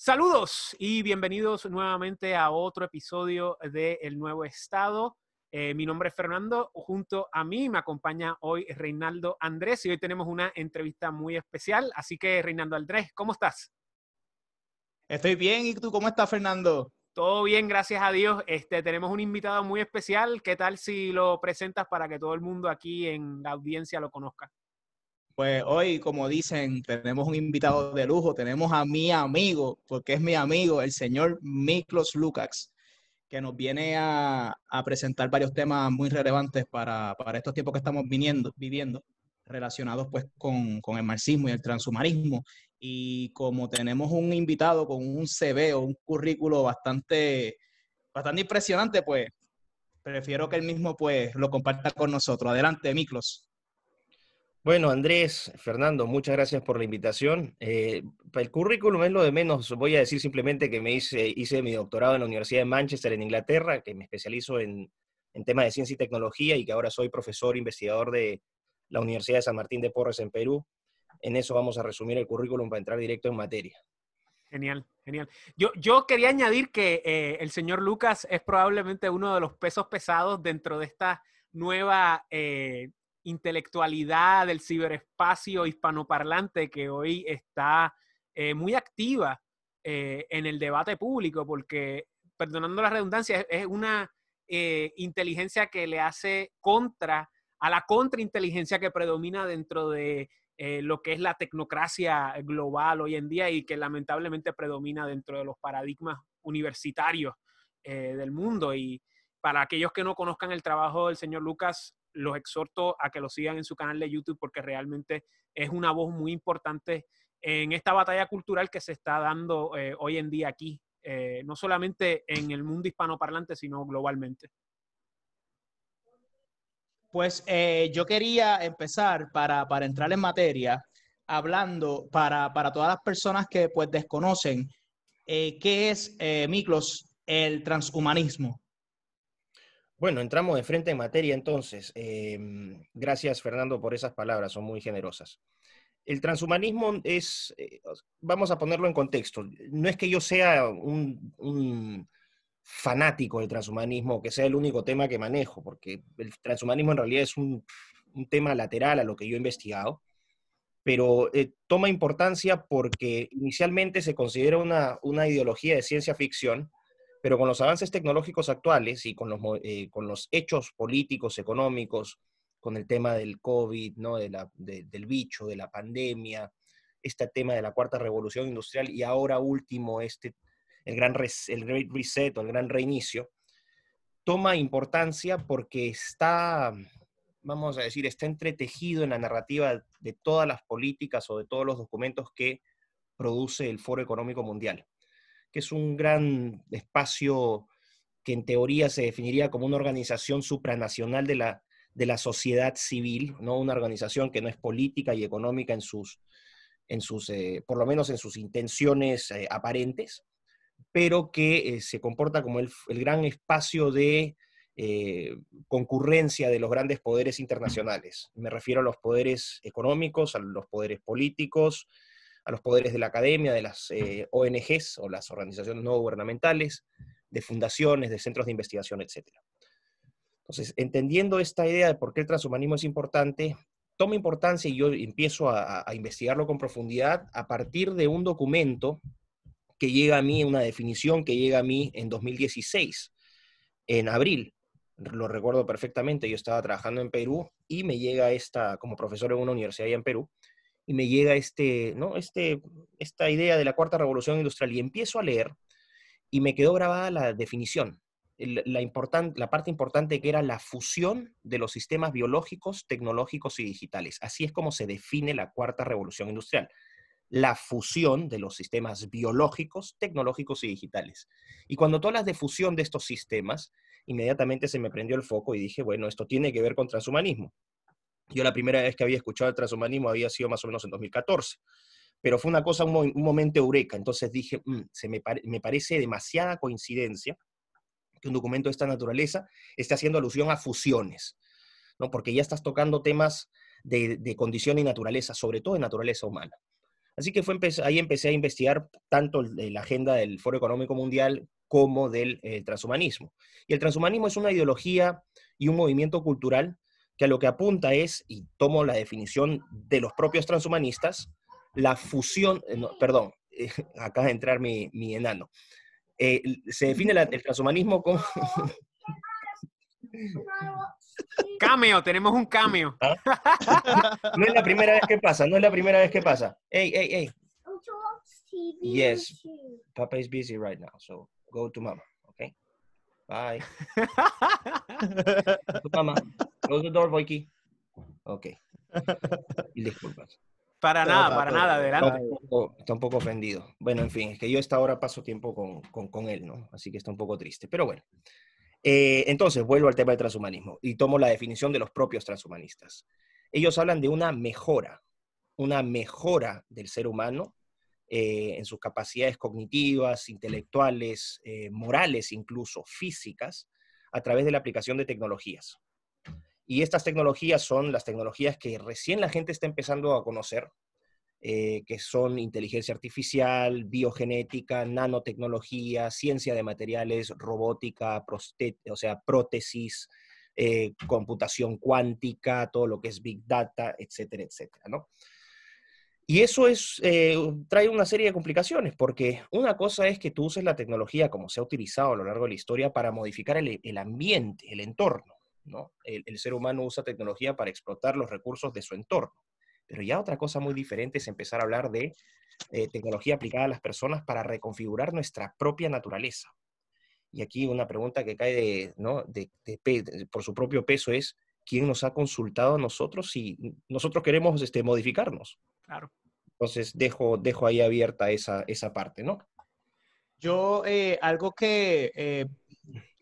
Saludos y bienvenidos nuevamente a otro episodio de El Nuevo Estado. Eh, mi nombre es Fernando, junto a mí me acompaña hoy Reinaldo Andrés y hoy tenemos una entrevista muy especial. Así que, Reinaldo Andrés, ¿cómo estás? Estoy bien, ¿y tú cómo estás, Fernando? Todo bien, gracias a Dios. Este, tenemos un invitado muy especial. ¿Qué tal si lo presentas para que todo el mundo aquí en la audiencia lo conozca? Pues hoy, como dicen, tenemos un invitado de lujo, tenemos a mi amigo, porque es mi amigo, el señor Miklos Lukács, que nos viene a, presentar varios temas muy relevantes para, estos tiempos que estamos viniendo, viviendo, relacionados pues con, el marxismo y el transhumanismo. Y como tenemos un invitado con un CV o un currículo bastante, bastante impresionante, pues prefiero que él mismo pues lo comparta con nosotros. Adelante, Miklos. Bueno, Andrés, Fernando, muchas gracias por la invitación. Eh, para el currículum es lo de menos. Voy a decir simplemente que me hice, hice mi doctorado en la Universidad de Manchester, en Inglaterra, que me especializo en, temas de ciencia y tecnología y que ahora soy profesor investigador de la Universidad de San Martín de Porres en Perú. En eso vamos a resumir el currículum para entrar directo en materia. Genial, genial. Yo, yo quería añadir que eh, el señor Lucas es probablemente uno de los pesos pesados dentro de esta nueva eh, intelectualidad del ciberespacio hispanoparlante que hoy está eh, muy activa eh, en el debate público, porque, perdonando la redundancia, es una eh, inteligencia que le hace contra a la contrainteligencia que predomina dentro de lo que es la tecnocracia global hoy en día y que lamentablemente predomina dentro de los paradigmas universitarios del mundo. Y para aquellos que no conozcan el trabajo del señor Lucas, los exhorto a que lo sigan en su canal de YouTube porque realmente es una voz muy importante en esta batalla cultural que se está dando eh, hoy en día aquí, eh, no solamente en el mundo hispanoparlante, sino globalmente. Pues eh, yo quería empezar para, entrar en materia, hablando para, para, todas las personas que pues desconocen qué es, Miklos, el transhumanismo. Bueno, entramos de frente en materia entonces. Em, gracias, Fernando, por esas palabras, son muy generosas. El transhumanismo es, eh, vamos a ponerlo en contexto, no es que yo sea un, fanático del transhumanismo, que sea el único tema que manejo, porque el transhumanismo en realidad es un, tema lateral a lo que yo he investigado, pero eh, toma importancia porque inicialmente se considera una, una ideología de ciencia ficción pero con los avances tecnológicos actuales y eh, con los, hechos políticos, económicos, con el tema del COVID, ¿no? del bicho, de la pandemia, este tema de la cuarta revolución industrial y ahora último este, el gran el Great Reset o el gran reinicio, toma importancia porque está, vamos a decir, está entretejido en la narrativa de todas las políticas o de todos los documentos que produce el Foro Económico Mundial que es un gran espacio que en teoría se definiría como una organización supranacional de la, sociedad civil, ¿no? una organización que no es política y económica en sus, eh, por lo menos en sus intenciones eh, aparentes, pero que eh, se comporta como el gran espacio de concurrencia de los grandes poderes internacionales. Me refiero a los poderes económicos, a los poderes políticos, a los poderes de la academia, de las eh, ONGs o las organizaciones no gubernamentales, de fundaciones, de centros de investigación, etc. Entonces, entendiendo esta idea de por qué el transhumanismo es importante, toma importancia y yo empiezo a, a investigarlo con profundidad a partir de un documento que llega a mí, una definición que llega a mí en 2016, en abril, lo recuerdo perfectamente, yo estaba trabajando en Perú y me llega esta, como profesor en una universidad allá en Perú, y me llega este, este, esta idea de la cuarta revolución industrial y empiezo a leer y me quedó grabada la definición, la, la parte importante que era la fusión de los sistemas biológicos, tecnológicos y digitales. Así es como se define la cuarta revolución industrial la fusión de los sistemas biológicos, tecnológicos y digitales. Y cuando todas las de fusión de estos sistemas, inmediatamente se me prendió el foco y dije, bueno, esto tiene que ver con transhumanismo. Yo la primera vez que había escuchado el transhumanismo había sido más o menos en 2014, pero fue una cosa, un, momento eureka. Entonces dije, mm, se me, me parece demasiada coincidencia que un documento de esta naturaleza esté haciendo alusión a fusiones, ¿no? porque ya estás tocando temas de, condición y naturaleza, sobre todo de naturaleza humana. Así que fue, ahí empecé a investigar tanto la agenda del Foro Económico Mundial como del eh, transhumanismo. Y el transhumanismo es una ideología y un movimiento cultural que a lo que apunta es, y tomo la definición de los propios transhumanistas, la fusión, eh, perdón, eh, acá acaba de entrar mi, mi enano, eh, se define el transhumanismo como... Cameo, tenemos un cameo. ¿Ah? No es la primera vez que pasa, no es la primera vez que pasa. Hey, hey, hey. Yes, Papa is busy right now, so go to mama, okay? Bye. Ok. disculpas. Para nada, para nada, adelante. Está un, poco, ofendido. Bueno, en fin, es que yo esta hora paso tiempo con, él, ¿no? Así que está un poco triste, pero bueno. Eh, entonces, vuelvo al tema del transhumanismo y tomo la definición de los propios transhumanistas. Ellos hablan de una mejora, una mejora del ser humano eh, en sus capacidades cognitivas, intelectuales, eh, morales, incluso físicas, a través de la aplicación de tecnologías. Y estas tecnologías son las tecnologías que recién la gente está empezando a conocer, eh, que son inteligencia artificial, biogenética, nanotecnología, ciencia de materiales, robótica, o sea, prótesis, eh, computación cuántica, todo lo que es big data, etcétera, etcétera, Y eso es, eh, trae una serie de complicaciones, porque una cosa es que tú uses la tecnología como se ha utilizado a lo largo de la historia para modificar el ambiente, el entorno. El, ser humano usa tecnología para explotar los recursos de su entorno. Pero ya otra cosa muy diferente es empezar a hablar de eh, tecnología aplicada a las personas para reconfigurar nuestra propia naturaleza. Y aquí una pregunta que cae de, por su propio peso es, ¿quién nos ha consultado a nosotros si nosotros queremos este, modificarnos? Claro. Entonces, dejo, dejo ahí abierta esa, esa parte, ¿no? Yo, eh, algo que eh,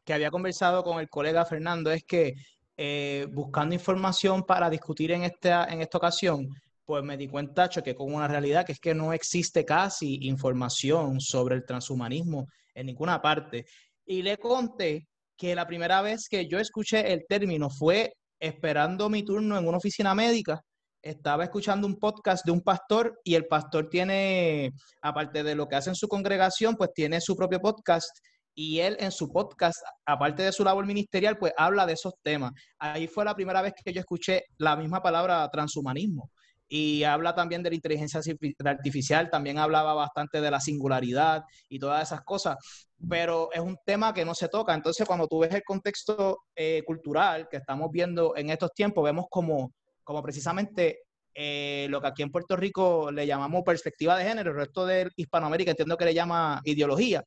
que había conversado con el colega Fernando es que eh, buscando información para discutir en esta, en esta ocasión, pues me di cuenta, que con una realidad que es que no existe casi información sobre el transhumanismo en ninguna parte. Y le conté que la primera vez que yo escuché el término fue esperando mi turno en una oficina médica. Estaba escuchando un podcast de un pastor y el pastor tiene, aparte de lo que hace en su congregación, pues tiene su propio podcast y él en su podcast, aparte de su labor ministerial, pues habla de esos temas. Ahí fue la primera vez que yo escuché la misma palabra transhumanismo. Y habla también de la inteligencia artificial, también hablaba bastante de la singularidad y todas esas cosas, pero es un tema que no se toca. Entonces, cuando tú ves el contexto eh, cultural que estamos viendo en estos tiempos, vemos como, como precisamente eh, lo que aquí en Puerto Rico le llamamos perspectiva de género, el resto de Hispanoamérica entiendo que le llama ideología,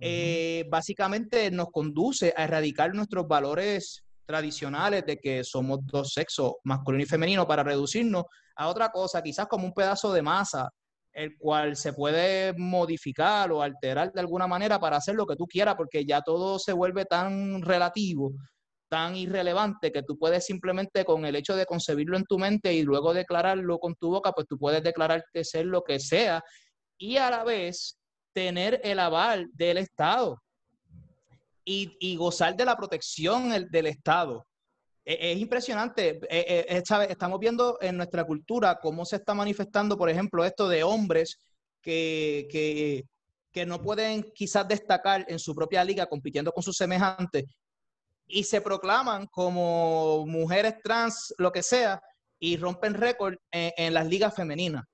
eh, básicamente nos conduce a erradicar nuestros valores tradicionales de que somos dos sexos, masculino y femenino, para reducirnos a otra cosa, quizás como un pedazo de masa, el cual se puede modificar o alterar de alguna manera para hacer lo que tú quieras, porque ya todo se vuelve tan relativo, tan irrelevante, que tú puedes simplemente con el hecho de concebirlo en tu mente y luego declararlo con tu boca, pues tú puedes declararte ser lo que sea y a la vez tener el aval del Estado y, gozar de la protección del Estado. E, es, impresionante, e, e, estamos viendo en nuestra cultura cómo se está manifestando, por ejemplo, esto de hombres que, no pueden quizás destacar en su propia liga compitiendo con sus semejantes y se proclaman como mujeres trans, lo que sea, y rompen récord en las ligas femeninas.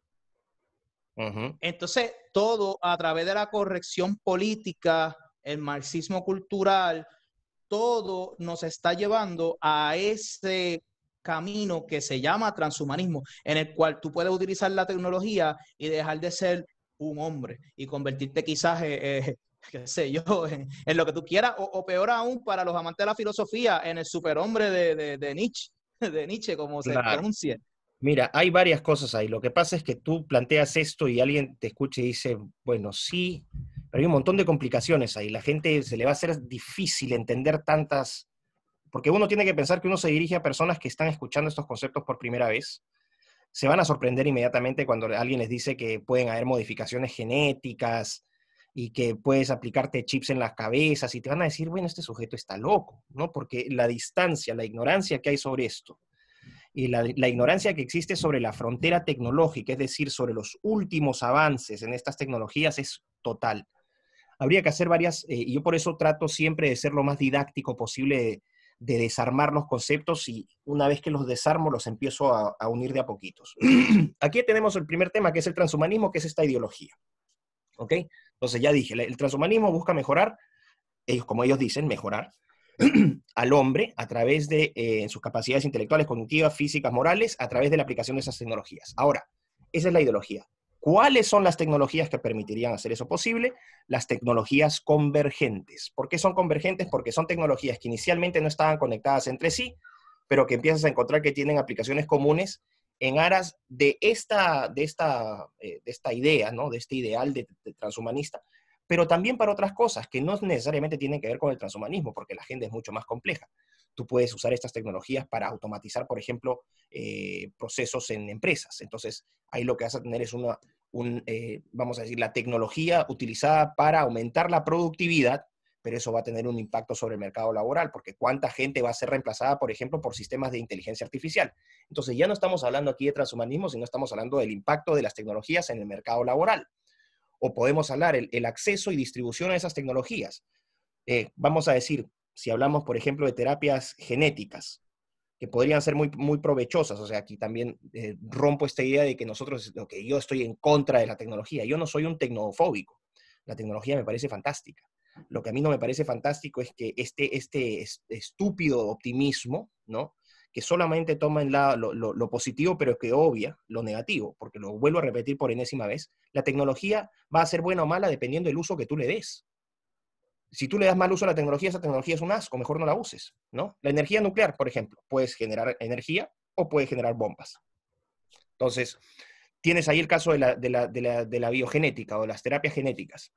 Entonces, todo a través de la corrección política, el marxismo cultural, todo nos está llevando a ese camino que se llama transhumanismo, en el cual tú puedes utilizar la tecnología y dejar de ser un hombre y convertirte quizás, eh, eh, qué sé yo, en, lo que tú quieras, o, peor aún para los amantes de la filosofía, en el superhombre de, Nietzsche, de Nietzsche, como se se pronuncia. Mira, hay varias cosas ahí. Lo que pasa es que tú planteas esto y alguien te escucha y dice, bueno, sí, pero hay un montón de complicaciones ahí. La gente se le va a hacer difícil entender tantas, porque uno tiene que pensar que uno se dirige a personas que están escuchando estos conceptos por primera vez. Se van a sorprender inmediatamente cuando alguien les dice que pueden haber modificaciones genéticas y que puedes aplicarte chips en las cabezas y te van a decir, bueno, este sujeto está loco, ¿no? Porque la distancia, la ignorancia que hay sobre esto y la, ignorancia que existe sobre la frontera tecnológica, es decir, sobre los últimos avances en estas tecnologías, es total. Habría que hacer varias, eh, y yo por eso trato siempre de ser lo más didáctico posible, de, desarmar los conceptos y una vez que los desarmo los empiezo a, a unir de a poquitos. Aquí tenemos el primer tema, que es el transhumanismo, que es esta ideología. ¿Ok? Entonces ya dije, el transhumanismo busca mejorar, ellos, como ellos dicen, mejorar al hombre a través de eh, sus capacidades intelectuales, cognitivas, físicas, morales, a través de la aplicación de esas tecnologías. Ahora, esa es la ideología. ¿Cuáles son las tecnologías que permitirían hacer eso posible? Las tecnologías convergentes. ¿Por qué son convergentes? Porque son tecnologías que inicialmente no estaban conectadas entre sí, pero que empiezas a encontrar que tienen aplicaciones comunes en aras de esta, de esta, eh, de esta idea, ¿no? de este ideal de transhumanista, pero también para otras cosas que no necesariamente tienen que ver con el transhumanismo, porque la agenda es mucho más compleja. Tú puedes usar estas tecnologías para automatizar, por ejemplo, eh, procesos en empresas. Entonces, ahí lo que vas a tener es una, eh, vamos a decir, la tecnología utilizada para aumentar la productividad, pero eso va a tener un impacto sobre el mercado laboral, porque cuánta gente va a ser reemplazada, por ejemplo, por sistemas de inteligencia artificial. Entonces ya no estamos hablando aquí de transhumanismo, sino estamos hablando del impacto de las tecnologías en el mercado laboral o podemos hablar el, acceso y distribución a esas tecnologías. Eh, vamos a decir, si hablamos, por ejemplo, de terapias genéticas, que podrían ser muy, muy provechosas. O sea, aquí también eh, rompo esta idea de que nosotros, lo que yo estoy en contra de la tecnología. Yo no soy un tecnofóbico. La tecnología me parece fantástica. Lo que a mí no me parece fantástico es que este, este estúpido optimismo, ¿no? que solamente toman la, lo, lo, positivo, pero que obvia lo negativo, porque lo vuelvo a repetir por enésima vez, la tecnología va a ser buena o mala dependiendo del uso que tú le des. Si tú le das mal uso a la tecnología, esa tecnología es un asco, mejor no la uses, ¿no? La energía nuclear, por ejemplo, puedes generar energía o puedes generar bombas. Entonces, tienes ahí el caso de la, biogenética o las terapias genéticas.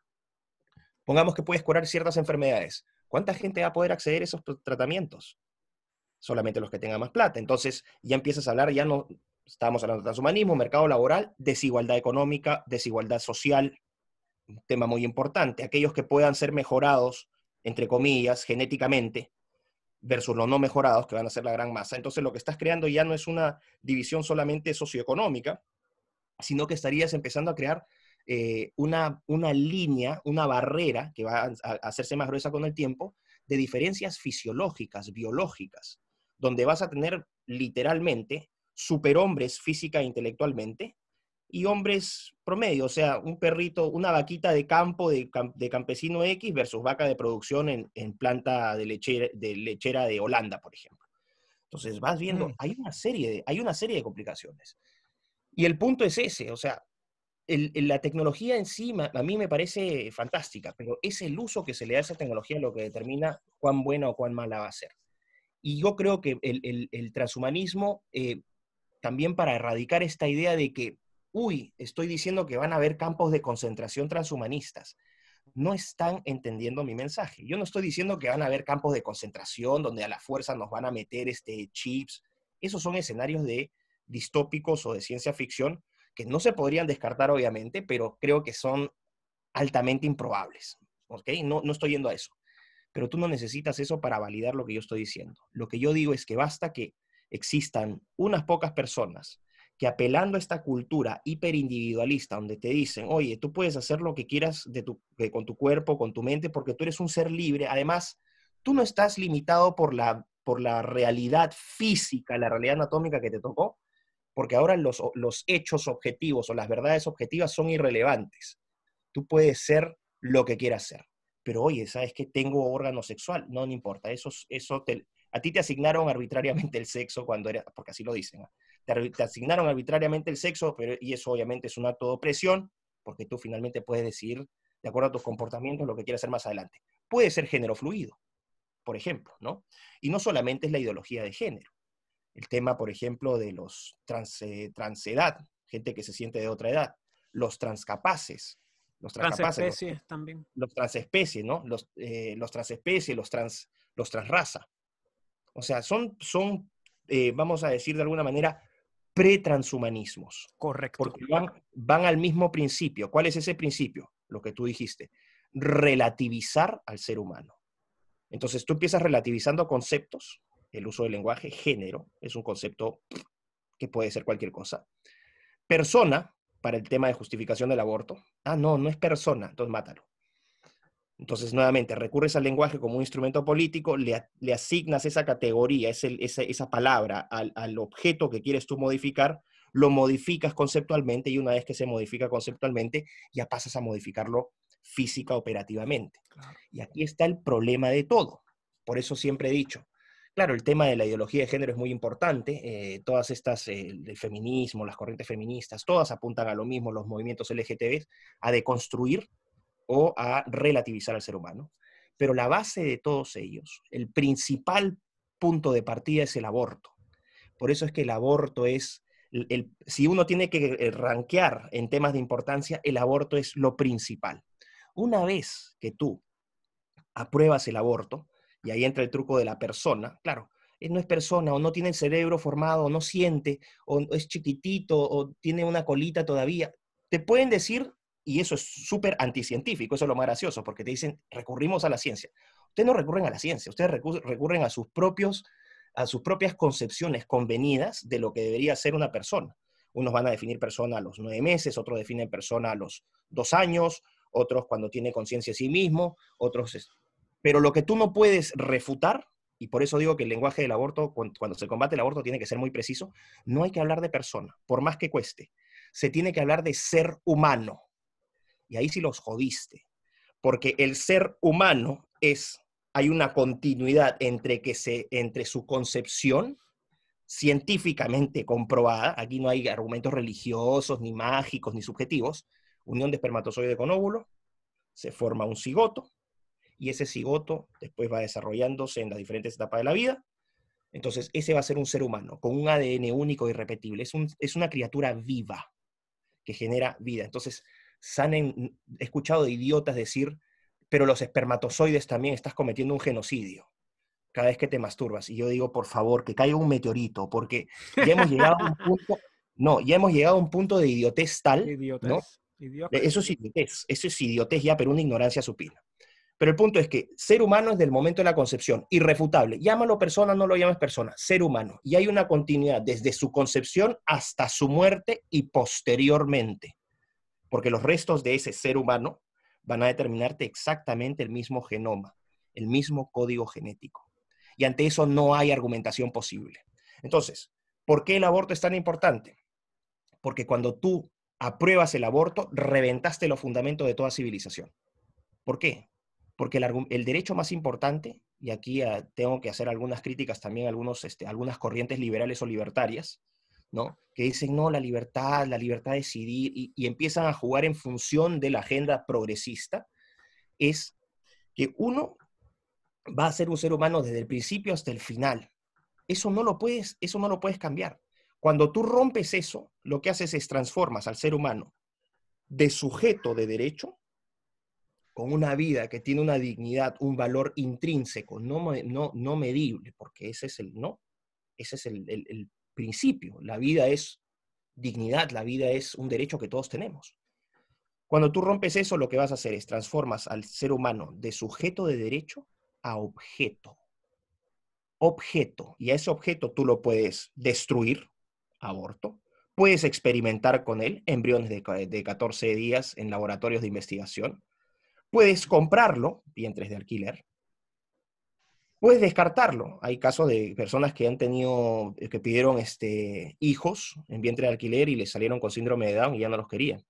Pongamos que puedes curar ciertas enfermedades. ¿Cuánta gente va a poder acceder a esos tratamientos? solamente los que tengan más plata. Entonces ya empiezas a hablar, ya no estamos hablando de transhumanismo, mercado laboral, desigualdad económica, desigualdad social, un tema muy importante. Aquellos que puedan ser mejorados, entre comillas, genéticamente, versus los no mejorados, que van a ser la gran masa. Entonces lo que estás creando ya no es una división solamente socioeconómica, sino que estarías empezando a crear eh, una, línea, una barrera que va a hacerse más gruesa con el tiempo, de diferencias fisiológicas, biológicas donde vas a tener literalmente superhombres física e intelectualmente y hombres promedio, o sea, un perrito, una vaquita de campo de, campesino X versus vaca de producción en, planta de lechera, de Holanda, por ejemplo. Entonces vas viendo, mm. hay, una serie de, hay una serie de complicaciones. Y el punto es ese, o sea, la tecnología encima sí, a mí me parece fantástica, pero es el uso que se le da a esa tecnología lo que determina cuán buena o cuán mala va a ser. Y yo creo que el, transhumanismo, eh, también para erradicar esta idea de que, uy, estoy diciendo que van a haber campos de concentración transhumanistas, no están entendiendo mi mensaje. Yo no estoy diciendo que van a haber campos de concentración donde a la fuerza nos van a meter este, chips. Esos son escenarios de distópicos o de ciencia ficción que no se podrían descartar, obviamente, pero creo que son altamente improbables. No, no estoy yendo a eso pero tú no necesitas eso para validar lo que yo estoy diciendo. Lo que yo digo es que basta que existan unas pocas personas que apelando a esta cultura hiperindividualista, donde te dicen, oye, tú puedes hacer lo que quieras de tu, eh, con tu cuerpo, con tu mente, porque tú eres un ser libre, además, tú no estás limitado por la, por la realidad física, la realidad anatómica que te tocó, porque ahora los, los hechos objetivos o las verdades objetivas son irrelevantes. Tú puedes ser lo que quieras ser pero oye, ¿sabes que tengo órgano sexual? No, no importa, eso, eso a ti te asignaron arbitrariamente el sexo cuando era, porque así lo dicen, ¿ah? te, asignaron arbitrariamente el sexo, pero, y eso obviamente es un acto de opresión, porque tú finalmente puedes decir, de acuerdo a tus comportamientos, lo que quieres hacer más adelante. Puede ser género fluido, por ejemplo, ¿no? Y no solamente es la ideología de género. El tema, por ejemplo, de los trans, eh, transedad, gente que se siente de otra edad, los transcapaces, los transespecies también. Los transespecies, ¿no? Los, eh, los transespecies, los trans, los transraza. O sea, son, son eh, vamos a decir de alguna manera, pretranshumanismos. Correcto. Porque van, van al mismo principio. ¿Cuál es ese principio? Lo que tú dijiste. Relativizar al ser humano. Entonces tú empiezas relativizando conceptos, el uso del lenguaje, género, es un concepto que puede ser cualquier cosa. Persona, para el tema de justificación del aborto. Ah, no, no es persona, entonces mátalo. Entonces, nuevamente, recurres al lenguaje como un instrumento político, le, asignas esa categoría, esa, palabra al, objeto que quieres tú modificar, lo modificas conceptualmente y una vez que se modifica conceptualmente, ya pasas a modificarlo física operativamente. Y aquí está el problema de todo. Por eso siempre he dicho, Claro, el tema de la ideología de género es muy importante. Eh, todas estas, eh, el feminismo, las corrientes feministas, todas apuntan a lo mismo, los movimientos LGTB, a deconstruir o a relativizar al ser humano. Pero la base de todos ellos, el principal punto de partida es el aborto. Por eso es que el aborto es, el, si uno tiene que eh, ranquear en temas de importancia, el aborto es lo principal. Una vez que tú apruebas el aborto, y ahí entra el truco de la persona. Claro, eh, no es persona, o no tiene el cerebro formado, o no siente, o es chiquitito, o tiene una colita todavía. Te pueden decir, y eso es súper anticientífico, eso es lo más gracioso, porque te dicen, recurrimos a la ciencia. Ustedes no recurren a la ciencia, ustedes recurren a sus propios a sus propias concepciones convenidas de lo que debería ser una persona. Unos van a definir persona a los nueve meses, otros definen persona a los dos años, otros cuando tiene conciencia de sí mismo, otros pero lo que tú no puedes refutar, y por eso digo que el lenguaje del aborto, cuando se combate el aborto, tiene que ser muy preciso, no hay que hablar de persona, por más que cueste. Se tiene que hablar de ser humano. Y ahí sí los jodiste, porque el ser humano es, hay una continuidad entre, que se, entre su concepción científicamente comprobada, aquí no hay argumentos religiosos, ni mágicos, ni subjetivos, unión de espermatozoide con óvulo, se forma un cigoto, y ese cigoto después va desarrollándose en las diferentes etapas de la vida. Entonces, ese va a ser un ser humano, con un ADN único e irrepetible. Es, un, es una criatura viva que genera vida. Entonces, he escuchado de idiotas decir, pero los espermatozoides también estás cometiendo un genocidio cada vez que te masturbas. Y yo digo, por favor, que caiga un meteorito, porque ya hemos llegado a un punto, no, ya hemos llegado a un punto de idiotez tal, Eso es idiotez, eso es idiotez ya, pero una ignorancia supina. Pero el punto es que ser humano es del momento de la concepción, irrefutable. Llámalo persona, no lo llames persona, ser humano. Y hay una continuidad desde su concepción hasta su muerte y posteriormente. Porque los restos de ese ser humano van a determinarte exactamente el mismo genoma, el mismo código genético. Y ante eso no hay argumentación posible. Entonces, ¿por qué el aborto es tan importante? Porque cuando tú apruebas el aborto, reventaste los fundamentos de toda civilización. ¿Por qué? porque el, derecho más importante, y aquí ah, tengo que hacer algunas críticas también a algunos, este, algunas corrientes liberales o libertarias, ¿no? que dicen, no, la libertad, la libertad de decidir, y, y empiezan a jugar en función de la agenda progresista, es que uno va a ser un ser humano desde el principio hasta el final. Eso no lo puedes, eso no lo puedes cambiar. Cuando tú rompes eso, lo que haces es transformas al ser humano de sujeto de derecho con una vida que tiene una dignidad, un valor intrínseco, no, no, no medible, porque ese es el no, ese es el, principio. La vida es dignidad, la vida es un derecho que todos tenemos. Cuando tú rompes eso, lo que vas a hacer es transformas al ser humano de sujeto de derecho a objeto. Objeto. Y a ese objeto tú lo puedes destruir, aborto. Puedes experimentar con él embriones de, de 14 días en laboratorios de investigación. Puedes comprarlo, vientres de alquiler. Puedes descartarlo. Hay casos de personas que han tenido, eh, que pidieron este, hijos en vientre de alquiler y les salieron con síndrome de Down y ya no los querían.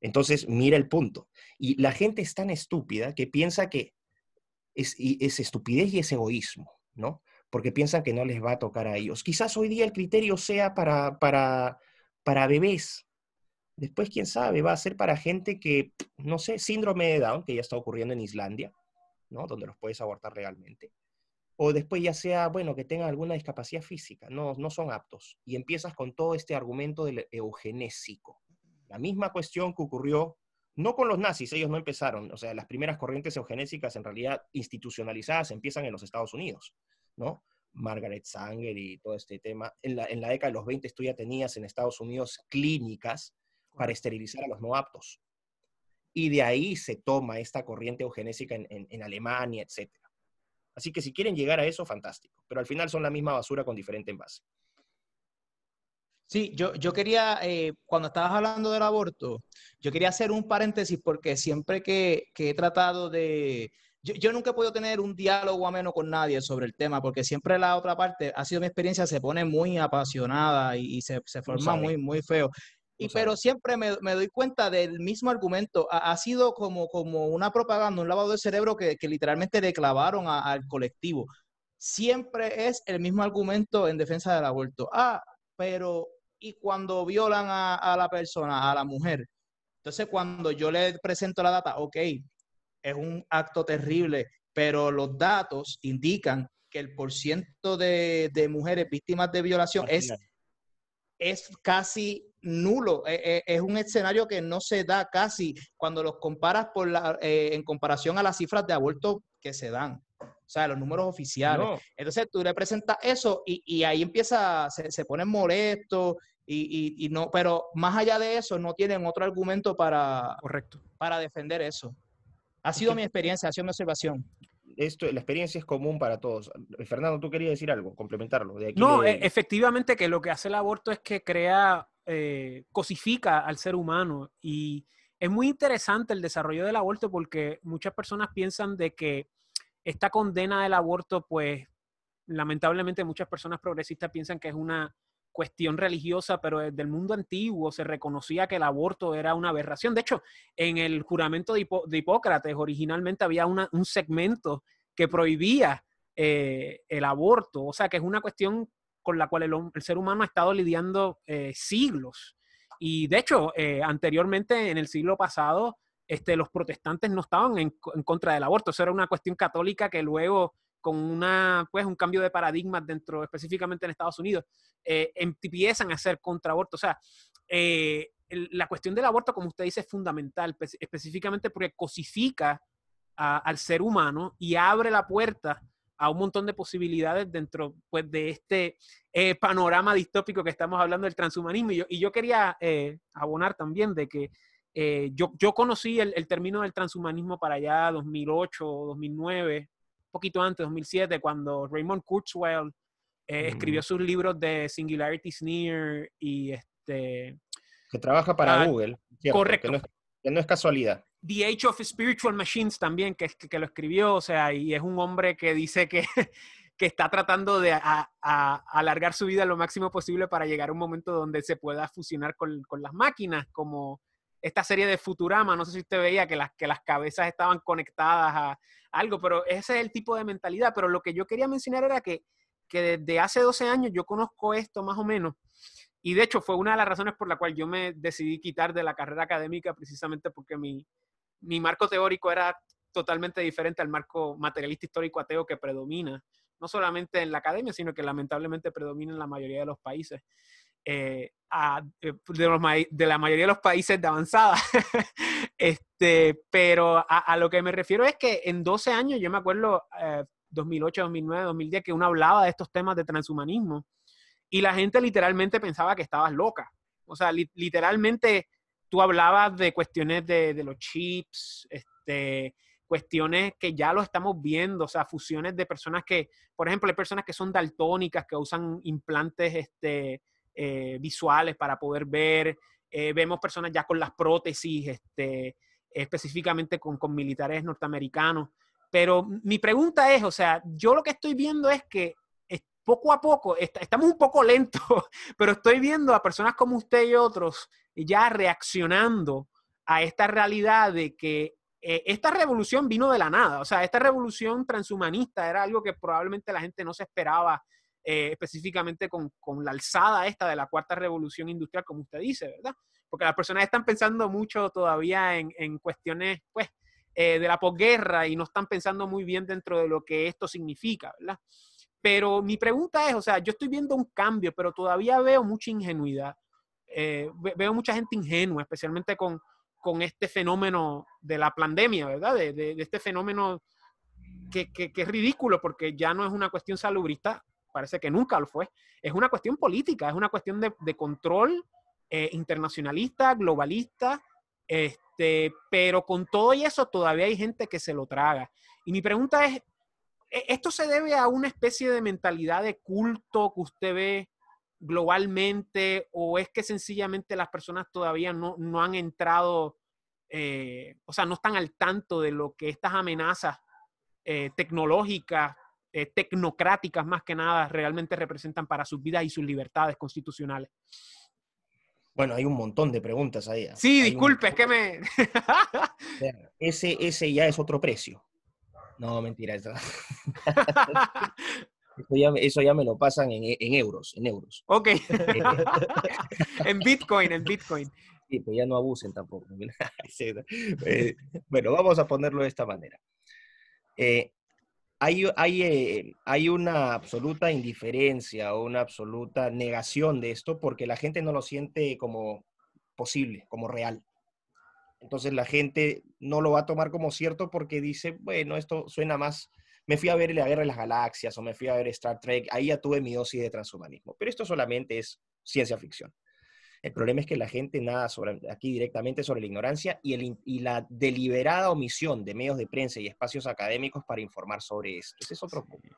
Entonces, mira el punto. Y la gente es tan estúpida que piensa que es, estupidez y es egoísmo, ¿no? Porque piensan que no les va a tocar a ellos. Quizás hoy día el criterio sea para, para, para bebés, Después, quién sabe, va a ser para gente que, no sé, síndrome de Down, que ya está ocurriendo en Islandia, ¿no? Donde los puedes abortar realmente O después ya sea, bueno, que tengan alguna discapacidad física, no, no son aptos. Y empiezas con todo este argumento del eugenésico. La misma cuestión que ocurrió, no con los nazis, ellos no empezaron. O sea, las primeras corrientes eugenésicas, en realidad institucionalizadas, empiezan en los Estados Unidos, ¿no? Margaret Sanger y todo este tema. En la, en la década de los 20 tú ya tenías en Estados Unidos clínicas para esterilizar a los no aptos. Y de ahí se toma esta corriente eugenésica en, en, Alemania, etc. Así que si quieren llegar a eso, fantástico. Pero al final son la misma basura con diferente envase. Sí, yo, yo quería, eh, cuando estabas hablando del aborto, yo quería hacer un paréntesis porque siempre que, que he tratado de... Yo, nunca he podido tener un diálogo ameno con nadie sobre el tema porque siempre la otra parte, ha sido mi experiencia, se pone muy apasionada y, y se, se, forma muy, muy feo. Y, pero siempre me, doy cuenta del mismo argumento. Ha, sido como, como una propaganda, un lavado de cerebro que, literalmente le al colectivo. Siempre es el mismo argumento en defensa del aborto. Ah, pero ¿y cuando violan a, la persona, a la mujer? Entonces, cuando yo le presento la data, ok, es un acto terrible, pero los datos indican que el porcentaje de, de mujeres víctimas de violación es, es casi nulo, eh, eh, es un escenario que no se da casi cuando los comparas por la, eh, en comparación a las cifras de aborto que se dan. O sea, los números oficiales. Entonces tú le presentas eso y, ahí empieza, se, se ponen molestos y, no, pero más allá de eso no tienen otro argumento para, Correcto. para defender eso. Ha sido mi experiencia, ha sido mi observación. Esto, la experiencia es común para todos. Fernando, tú querías decir algo, complementarlo. no, e, efectivamente que lo que hace el aborto es que crea eh, cosifica al ser humano y es muy interesante el desarrollo del aborto porque muchas personas piensan de que esta condena del aborto, pues lamentablemente muchas personas progresistas piensan que es una cuestión religiosa, pero desde el mundo antiguo se reconocía que el aborto era una aberración. De hecho, en el juramento de, Hipócrates originalmente había un segmento que prohibía eh, el aborto, o sea que es una cuestión con la cual el, ser humano ha estado lidiando eh, siglos. Y de hecho, eh, anteriormente, en el siglo pasado, este, los protestantes no estaban en, contra del aborto. Eso era una cuestión católica que luego, con una, pues, un cambio de paradigma dentro, específicamente en Estados Unidos, eh, empiezan a ser contra aborto. O sea, la cuestión del aborto, como usted dice, es fundamental, específicamente porque cosifica al ser humano y abre la puerta a un montón de posibilidades dentro pues, de este eh, panorama distópico que estamos hablando del transhumanismo. Y yo, quería eh, abonar también de que eh, yo, yo, conocí el, término del transhumanismo para allá 2008, 2009, un poquito antes, 2007, cuando Raymond Kurzweil escribió mm. sus libros de Singularity Sneer y este... Que trabaja para ah, Google. correcto. Que que no es casualidad. The Age of Spiritual Machines también, que, que, que lo escribió, o sea, y es un hombre que dice que, que está tratando de a, alargar su vida lo máximo posible para llegar a un momento donde se pueda fusionar con, con, las máquinas, como esta serie de Futurama, no sé si usted veía que las, que las cabezas estaban conectadas a, algo, pero ese es el tipo de mentalidad. Pero lo que yo quería mencionar era que, que desde hace 12 años yo conozco esto más o menos. Y de hecho fue una de las razones por la cual yo me decidí quitar de la carrera académica precisamente porque mi, mi marco teórico era totalmente diferente al marco materialista histórico ateo que predomina, no solamente en la academia, sino que lamentablemente predomina en la mayoría de los países. Eh, eh, de, la mayoría de los países de avanzada. este, pero a, lo que me refiero es que en 12 años, yo me acuerdo, 2008, 2009, 2010, que uno hablaba de estos temas de transhumanismo y la gente literalmente pensaba que estabas loca. O sea, literalmente tú hablabas de cuestiones de, los chips, este, cuestiones que ya lo estamos viendo, o sea, fusiones de personas que, por ejemplo, hay personas que son daltónicas, que usan implantes este, eh, visuales para poder ver, eh, vemos personas ya con las prótesis, este, específicamente con, con militares norteamericanos. Pero mi pregunta es, o sea, yo lo que estoy viendo es que poco a poco, estamos un poco lentos, pero estoy viendo a personas como usted y otros ya reaccionando a esta realidad de que eh, esta revolución vino de la nada, o sea, esta revolución transhumanista era algo que probablemente la gente no se esperaba eh, específicamente con, con, la alzada esta de la cuarta revolución industrial, como usted dice, ¿verdad? Porque las personas están pensando mucho todavía en, en cuestiones, pues, eh, de la posguerra y no están pensando muy bien dentro de lo que esto significa, ¿verdad? Pero mi pregunta es, o sea, yo estoy viendo un cambio, pero todavía veo mucha ingenuidad. Eh, veo mucha gente ingenua, especialmente con, con, este fenómeno de la pandemia, ¿verdad? De, este fenómeno que, que, es ridículo porque ya no es una cuestión salubrista, parece que nunca lo fue, es una cuestión política, es una cuestión de, de control eh, internacionalista, globalista, este, pero con todo y eso todavía hay gente que se lo traga. Y mi pregunta es, ¿e, ¿esto se debe a una especie de mentalidad de culto que usted ve globalmente o es que sencillamente las personas todavía no, han entrado, eh, o sea, no están al tanto de lo que estas amenazas eh, tecnológicas, eh, tecnocráticas más que nada, realmente representan para sus vidas y sus libertades constitucionales? Bueno, hay un montón de preguntas ahí. ¿ah? Sí, disculpe, es que me... ese, ese ya es otro precio. No, mentira. Eso. Eso ya, me lo pasan en, euros, en euros. Ok. Eh, en Bitcoin, en Bitcoin. Sí, pues ya no abusen tampoco. Eh, bueno, vamos a ponerlo de esta manera. Eh, hay, hay, hay, una absoluta indiferencia o una absoluta negación de esto porque la gente no lo siente como posible, como real. Entonces la gente no lo va a tomar como cierto porque dice, bueno, esto suena más me fui a ver La Guerra de las Galaxias o me fui a ver Star Trek, ahí ya tuve mi dosis de transhumanismo. Pero esto solamente es ciencia ficción. El problema es que la gente nada sobre, aquí directamente sobre la ignorancia y, y la deliberada omisión de medios de prensa y espacios académicos para informar sobre esto. Ese es otro punto.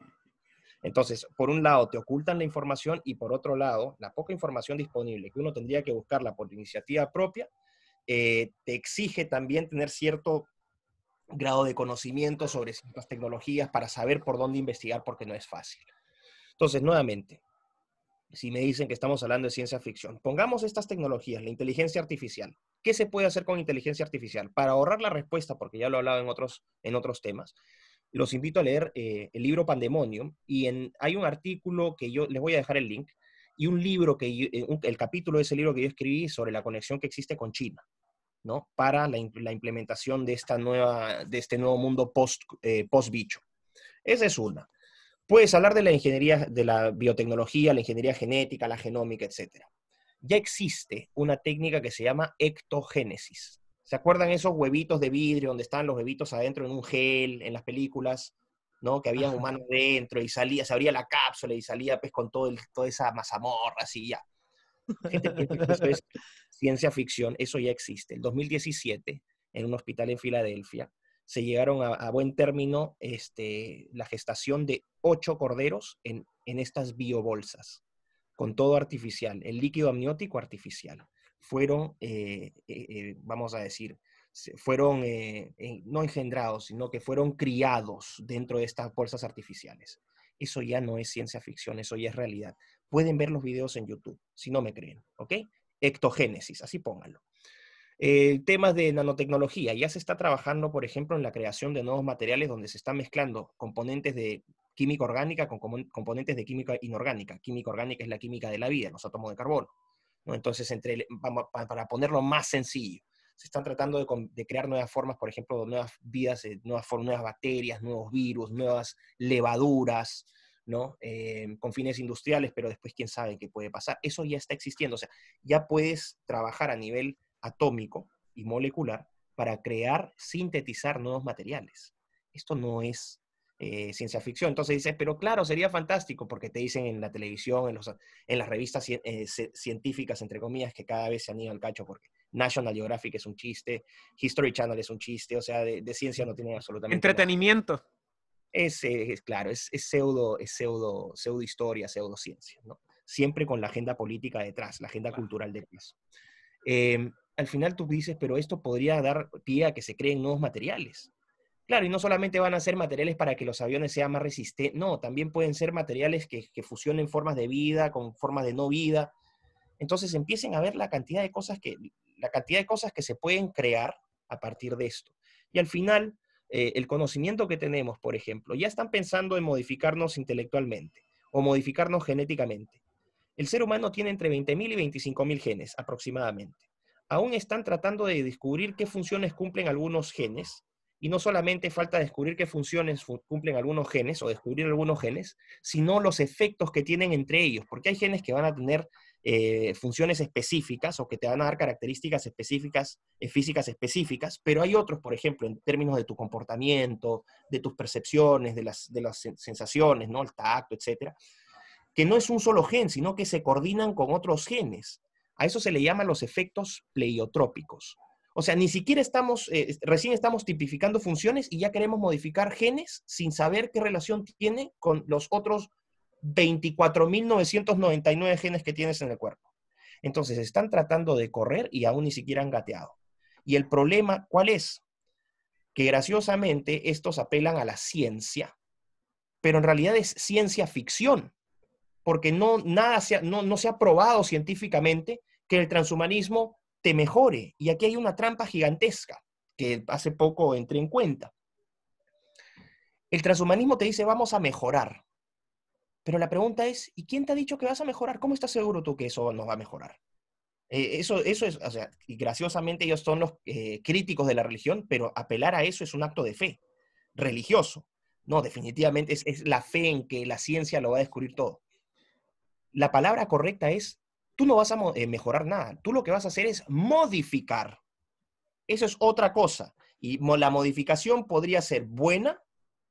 Entonces, por un lado, te ocultan la información y por otro lado, la poca información disponible que uno tendría que buscarla por iniciativa propia, eh, te exige también tener cierto grado de conocimiento sobre ciertas tecnologías para saber por dónde investigar porque no es fácil. Entonces, nuevamente, si me dicen que estamos hablando de ciencia ficción, pongamos estas tecnologías, la inteligencia artificial. ¿Qué se puede hacer con inteligencia artificial? Para ahorrar la respuesta, porque ya lo he hablado en otros, en otros temas, los invito a leer eh, el libro Pandemonium y hay un artículo que yo les voy a dejar el link y un libro que eh, el capítulo de ese libro que yo escribí sobre la conexión que existe con China. ¿no? para la, implementación de, esta nueva, de este nuevo mundo eh, post-bicho. Esa es una. Puedes hablar de la ingeniería, de la biotecnología, la ingeniería genética, la genómica, etc. Ya existe una técnica que se llama ectogénesis. ¿Se acuerdan esos huevitos de vidrio donde estaban los huevitos adentro en un gel, en las películas? ¿no? Que había un humanos dentro y salía, se abría la cápsula y salía pues con todo el, toda esa mazamorra, así ya ciencia ficción, eso ya existe. En 2017, en un hospital en Filadelfia, se llegaron a, buen término este, la gestación de ocho corderos en, estas biobolsas, con todo artificial, el líquido amniótico artificial. Fueron, eh, eh, eh, vamos a decir, fueron no engendrados, sino que fueron criados dentro de estas bolsas artificiales. Eso ya no es ciencia ficción, eso ya es realidad pueden ver los videos en YouTube, si no me creen, ¿ok? Ectogénesis, así pónganlo. El tema de nanotecnología, ya se está trabajando, por ejemplo, en la creación de nuevos materiales donde se están mezclando componentes de química orgánica con componentes de química inorgánica. Química orgánica es la química de la vida, los átomos de carbono. Entonces, entre para ponerlo más sencillo, se están tratando de, crear nuevas formas, por ejemplo, nuevas vidas, eh, nuevas, nuevas bacterias, nuevos virus, nuevas levaduras, ¿no? Eh, con fines industriales, pero después quién sabe qué puede pasar. Eso ya está existiendo, o sea, ya puedes trabajar a nivel atómico y molecular para crear, sintetizar nuevos materiales. Esto no es eh, ciencia ficción. Entonces dices, pero claro, sería fantástico, porque te dicen en la televisión, en, las revistas eh, científicas, entre comillas, que cada vez se han ido al cacho, porque National Geographic es un chiste, History Channel es un chiste, o sea, de, ciencia no tienen absolutamente Entretenimiento. Eh, es, claro, es, pseudo, es pseudo, pseudo historia, pseudo ciencia, ¿no? Siempre con la agenda política detrás, la agenda cultural detrás. Em, al final tú dices, pero esto podría dar pie a que se creen nuevos materiales. Claro, y no solamente van a ser materiales para que los aviones sean más resistentes, no, también pueden ser materiales que, que, fusionen formas de vida con formas de no vida. Entonces empiecen a ver la cantidad de cosas que, la cantidad de cosas que se pueden crear a partir de esto. Y al final, eh, el conocimiento que tenemos, por ejemplo, ya están pensando en modificarnos intelectualmente o modificarnos genéticamente. El ser humano tiene entre 20.000 y 25.000 genes aproximadamente. Aún están tratando de descubrir qué funciones cumplen algunos genes, y no solamente falta descubrir qué funciones cumplen algunos genes o descubrir algunos genes, sino los efectos que tienen entre ellos, porque hay genes que van a tener eh, funciones específicas o que te van a dar características específicas, eh, físicas específicas, pero hay otros, por ejemplo, en términos de tu comportamiento, de tus percepciones, de las, sensaciones, ¿no? El tacto, etcétera, que no es un solo gen, sino que se coordinan con otros genes. A eso se le llaman los efectos pleiotrópicos. O sea, ni siquiera estamos, eh, recién estamos tipificando funciones y ya queremos modificar genes sin saber qué relación tiene con los otros 24.999 genes que tienes en el cuerpo. Entonces están tratando de correr y aún ni siquiera han gateado. Y el problema, ¿cuál es? Que graciosamente estos apelan a la ciencia, pero en realidad es ciencia ficción, porque no, nada no, se ha probado científicamente que el transhumanismo te mejore. Y aquí hay una trampa gigantesca que hace poco entré en cuenta. El transhumanismo te dice vamos a mejorar, pero la pregunta es, ¿y quién te ha dicho que vas a mejorar? ¿Cómo estás seguro tú que eso nos va a mejorar? Eh, eso, eso es, o sea, y graciosamente ellos son los eh, críticos de la religión, pero apelar a eso es un acto de fe, religioso. No, definitivamente es, la fe en que la ciencia lo va a descubrir todo. La palabra correcta es, tú no vas a eh, mejorar nada, tú lo que vas a hacer es modificar. Eso es otra cosa. Y la modificación podría ser buena,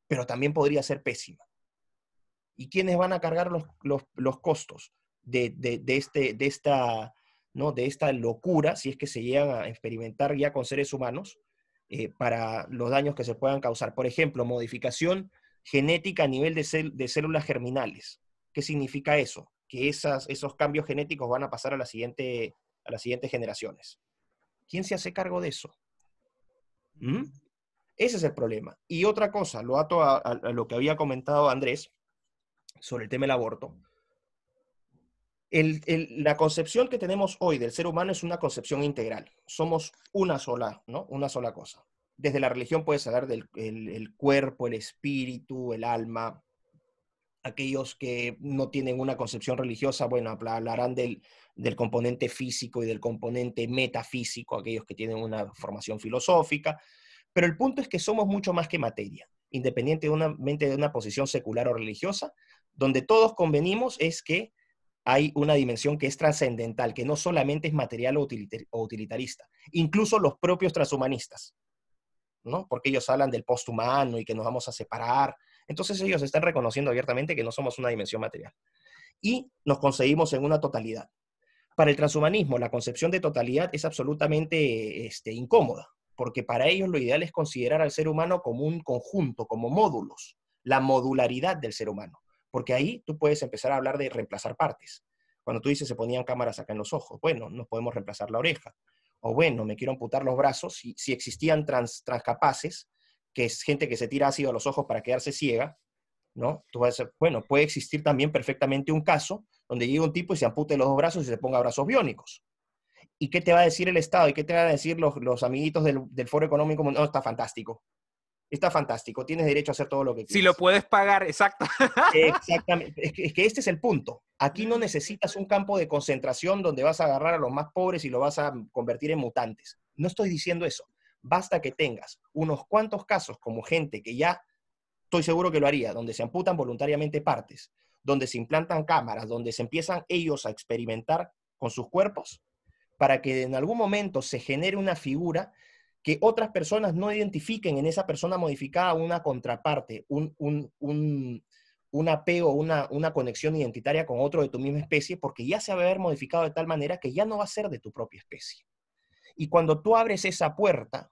pero también podría ser pésima y quiénes van a cargar los, costos de, este, de, esta, ¿no? de esta locura, si es que se llegan a experimentar ya con seres humanos, eh, para los daños que se puedan causar. Por ejemplo, modificación genética a nivel de, células germinales. ¿Qué significa eso? Que esas, esos cambios genéticos van a pasar a, la siguiente, a las siguientes generaciones. ¿Quién se hace cargo de eso? ¿Mm? Ese es el problema. Y otra cosa, lo ato a lo que había comentado Andrés, sobre el tema del aborto, la concepción que tenemos hoy del ser humano es una concepción integral. Somos una sola, Una sola cosa. Desde la religión puedes hablar del cuerpo, el espíritu, el alma. Aquellos que no tienen una concepción religiosa, bueno, hablarán del, del componente físico y del componente metafísico, aquellos que tienen una formación filosófica. Pero el punto es que somos mucho más que materia. Independientemente de una posición secular o religiosa, donde todos convenimos es que hay una dimensión que es trascendental, que no solamente es material o utilitarista, incluso los propios transhumanistas, ¿no? Porque ellos hablan del posthumano y que nos vamos a separar. Entonces ellos están reconociendo abiertamente que no somos una dimensión material. Y nos conseguimos en una totalidad. Para el transhumanismo, la concepción de totalidad es absolutamente este, incómoda, porque para ellos lo ideal es considerar al ser humano como un conjunto, como módulos, la modularidad del ser humano. Porque ahí tú puedes empezar a hablar de reemplazar partes. Cuando tú dices se ponían cámaras acá en los ojos, bueno, nos podemos reemplazar la oreja. O bueno, me quiero amputar los brazos. Si, si existían trans, transcapaces, que es gente que se tira ácido a los ojos para quedarse ciega, ¿no? Tú vas a decir, bueno, puede existir también perfectamente un caso donde llega un tipo y se ampute los dos brazos y se ponga brazos biónicos. ¿Y qué te va a decir el Estado? ¿Y qué te van a decir los, amiguitos del, del Foro Económico? No, está fantástico está fantástico, tienes derecho a hacer todo lo que quieras. Si lo puedes pagar, exacto. Exactamente, es que, este es el punto. Aquí no necesitas un campo de concentración donde vas a agarrar a los más pobres y lo vas a convertir en mutantes. No estoy diciendo eso. Basta que tengas unos cuantos casos como gente que ya estoy seguro que lo haría, donde se amputan voluntariamente partes, donde se implantan cámaras, donde se empiezan ellos a experimentar con sus cuerpos, para que en algún momento se genere una figura que otras personas no identifiquen en esa persona modificada una contraparte, un, apego, una, una, conexión identitaria con otro de tu misma especie, porque ya se va a haber modificado de tal manera que ya no va a ser de tu propia especie. Y cuando tú abres esa puerta,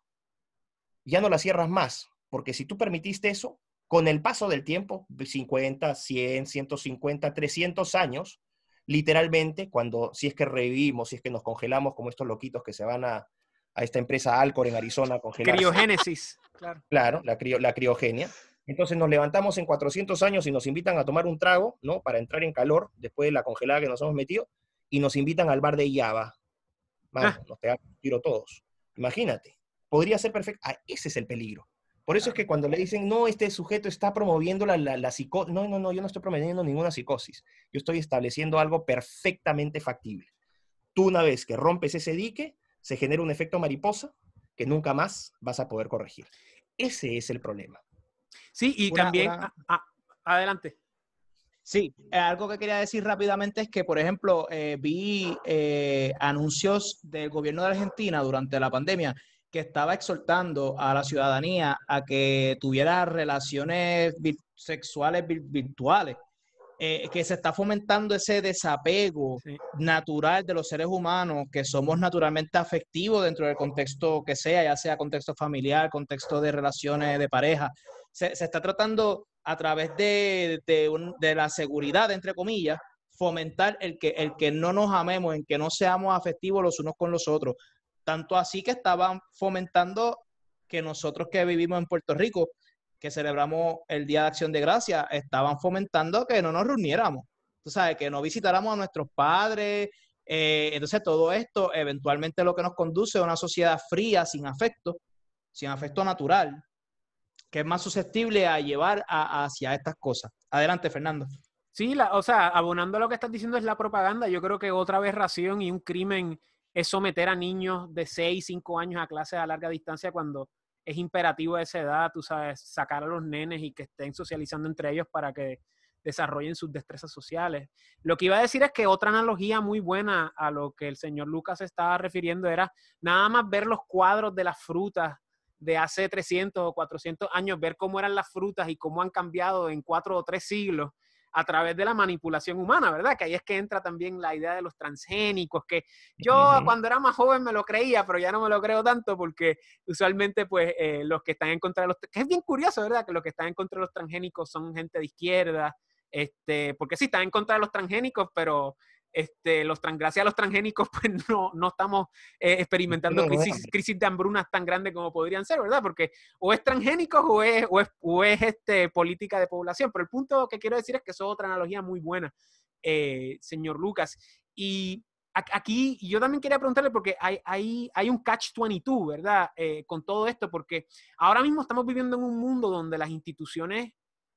ya no la cierras más, porque si tú permitiste eso, con el paso del tiempo, 50, 100, 150, 300 años, literalmente, cuando si es que revivimos, si es que nos congelamos como estos loquitos que se van a, a esta empresa Alcor en Arizona congelada. Criogénesis, claro. la, criogenia. Entonces nos levantamos en 400 años y nos invitan a tomar un trago, ¿no? Para entrar en calor después de la congelada que nos hemos metido, y nos invitan al bar de Yava. Vamos, ah. nos pegamos tiro todos. Imagínate, podría ser perfecto. Ah, ese es el peligro. Por eso es que cuando le dicen, no, este sujeto está promoviendo la, la psicosis, no, no, no, yo no estoy promoviendo ninguna psicosis, yo estoy estableciendo algo perfectamente factible. Tú una vez que rompes ese dique, se genera un efecto mariposa que nunca más vas a poder corregir. Ese es el problema. Sí, y también, ah, ah, adelante. Sí, eh, algo que quería decir rápidamente es que, por ejemplo, eh, vi eh, anuncios del gobierno de Argentina durante la pandemia que estaba exhortando a la ciudadanía a que tuviera relaciones sexuales virtuales eh, que se está fomentando ese desapego natural de los seres humanos, que somos naturalmente afectivos dentro del contexto que sea, ya sea contexto familiar, contexto de relaciones de pareja. Se, está tratando a través de, la seguridad, entre comillas, fomentar el que, el que no nos amemos, en que no seamos afectivos los unos con los otros. Tanto así que estaban fomentando que nosotros que vivimos en Puerto Rico que celebramos el Día de Acción de Gracia, estaban fomentando que no nos reuniéramos, tú sabes, que no visitáramos a nuestros padres. Eh, entonces todo esto eventualmente lo que nos conduce a una sociedad fría, sin afecto, sin afecto natural, que es más susceptible a llevar hacia estas cosas. Adelante, Fernando. Sí, o sea, abonando a lo que estás diciendo es la propaganda. Yo creo que otra vez aberración y un crimen es someter a niños de 6, 5 años a clases a larga distancia cuando es imperativo a esa edad, tú sabes, sacar a los nenes y que estén socializando entre ellos para que desarrollen sus destrezas sociales. Lo que iba a decir es que otra analogía muy buena a lo que el señor Lucas estaba refiriendo era nada más ver los cuadros de las frutas de hace 300 o 400 años, ver cómo eran las frutas y cómo han cambiado en cuatro o tres siglos a través de la manipulación humana, ¿verdad? Que ahí es que entra también la idea de los transgénicos, que yo cuando era más joven me lo creía, pero ya no me lo creo tanto porque usualmente pues eh, los que están en contra de los, que es bien curioso, ¿verdad? Que los que están en contra de los transgénicos son gente de izquierda, este, porque sí, están en contra de los transgénicos, pero este, los gracias a los transgénicos, pues no, no estamos eh, experimentando crisis, de hambrunas tan grandes como podrían ser, ¿verdad? Porque o es transgénicos o es, o es, este, política de población. Pero el punto que quiero decir es que eso es otra analogía muy buena, eh, señor Lucas. Y aquí yo también quería preguntarle porque hay, hay, hay un catch-22, ¿verdad? Eh, con todo esto, porque ahora mismo estamos viviendo en un mundo donde las instituciones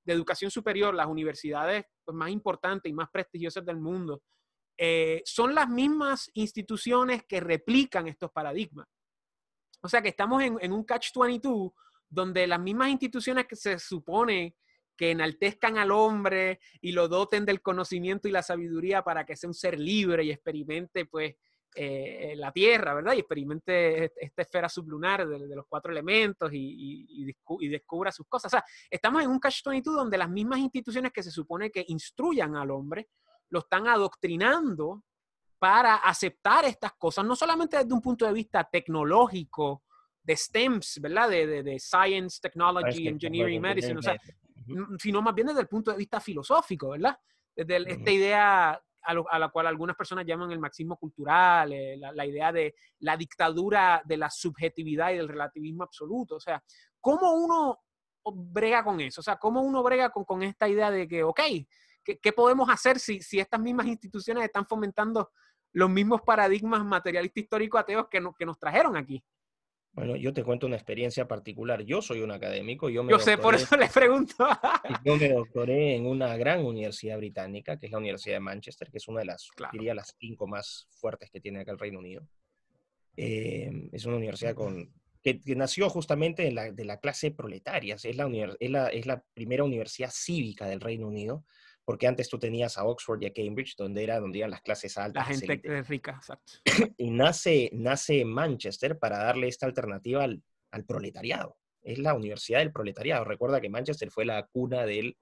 de educación superior, las universidades pues, más importantes y más prestigiosas del mundo, eh, son las mismas instituciones que replican estos paradigmas. O sea que estamos en, un catch-22 donde las mismas instituciones que se supone que enaltezcan al hombre y lo doten del conocimiento y la sabiduría para que sea un ser libre y experimente pues eh, la Tierra, ¿verdad? Y experimente esta esfera sublunar de, los cuatro elementos y, y, descubra sus cosas. O sea, estamos en un catch-22 donde las mismas instituciones que se supone que instruyan al hombre lo están adoctrinando para aceptar estas cosas, no solamente desde un punto de vista tecnológico, de STEMs, ¿verdad? De, Science, Technology, Engineering, Medicine, o sea, mm, sino más bien desde el punto de vista filosófico, ¿verdad? Desde esta idea a, la cual algunas personas llaman el marxismo cultural, eh, la, idea de la dictadura de la subjetividad y del relativismo absoluto. O sea, ¿cómo uno brega con eso? O sea, ¿cómo uno brega con esta idea de que, ok, ¿Qué, podemos hacer si, si, estas mismas instituciones están fomentando los mismos paradigmas materialistas históricos ateos que, que nos trajeron aquí? Bueno, yo te cuento una experiencia particular. Yo soy un académico. Yo, me yo sé, por eso les pregunto. yo me doctoré en una gran universidad británica, que es la Universidad de Manchester, que es una de las, diría, las cinco más fuertes que tiene acá el Reino Unido. Eh, es una universidad con, que, nació justamente de la, de la clase proletaria. Es la, es, la, es la primera universidad cívica del Reino Unido porque antes tú tenías a Oxford y a Cambridge, donde, era, donde eran las clases altas. La gente rica, exacto. Y nace, nace Manchester para darle esta alternativa al, proletariado. Es la universidad del proletariado. Recuerda que Manchester fue la cuna eh,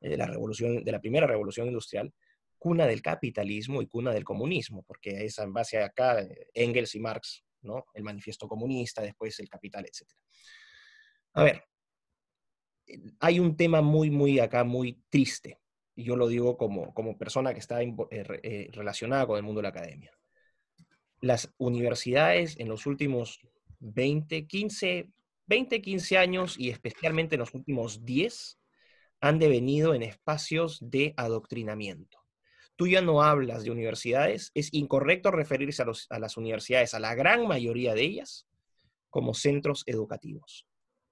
de, la revolución, de la primera revolución industrial, cuna del capitalismo y cuna del comunismo, porque es en base a acá eh, Engels y Marx, ¿no? El manifiesto comunista, después el capital, etc. A ver, eh, hay un tema muy, muy acá, muy triste, yo lo digo como, persona que está eh, eh, relacionada con el mundo de la academia. Las universidades en los últimos 20, 15, 20, 15 años y especialmente en los últimos 10 han devenido en espacios de adoctrinamiento. Tú ya no hablas de universidades, es incorrecto referirse a las universidades, a la gran mayoría de ellas, como centros educativos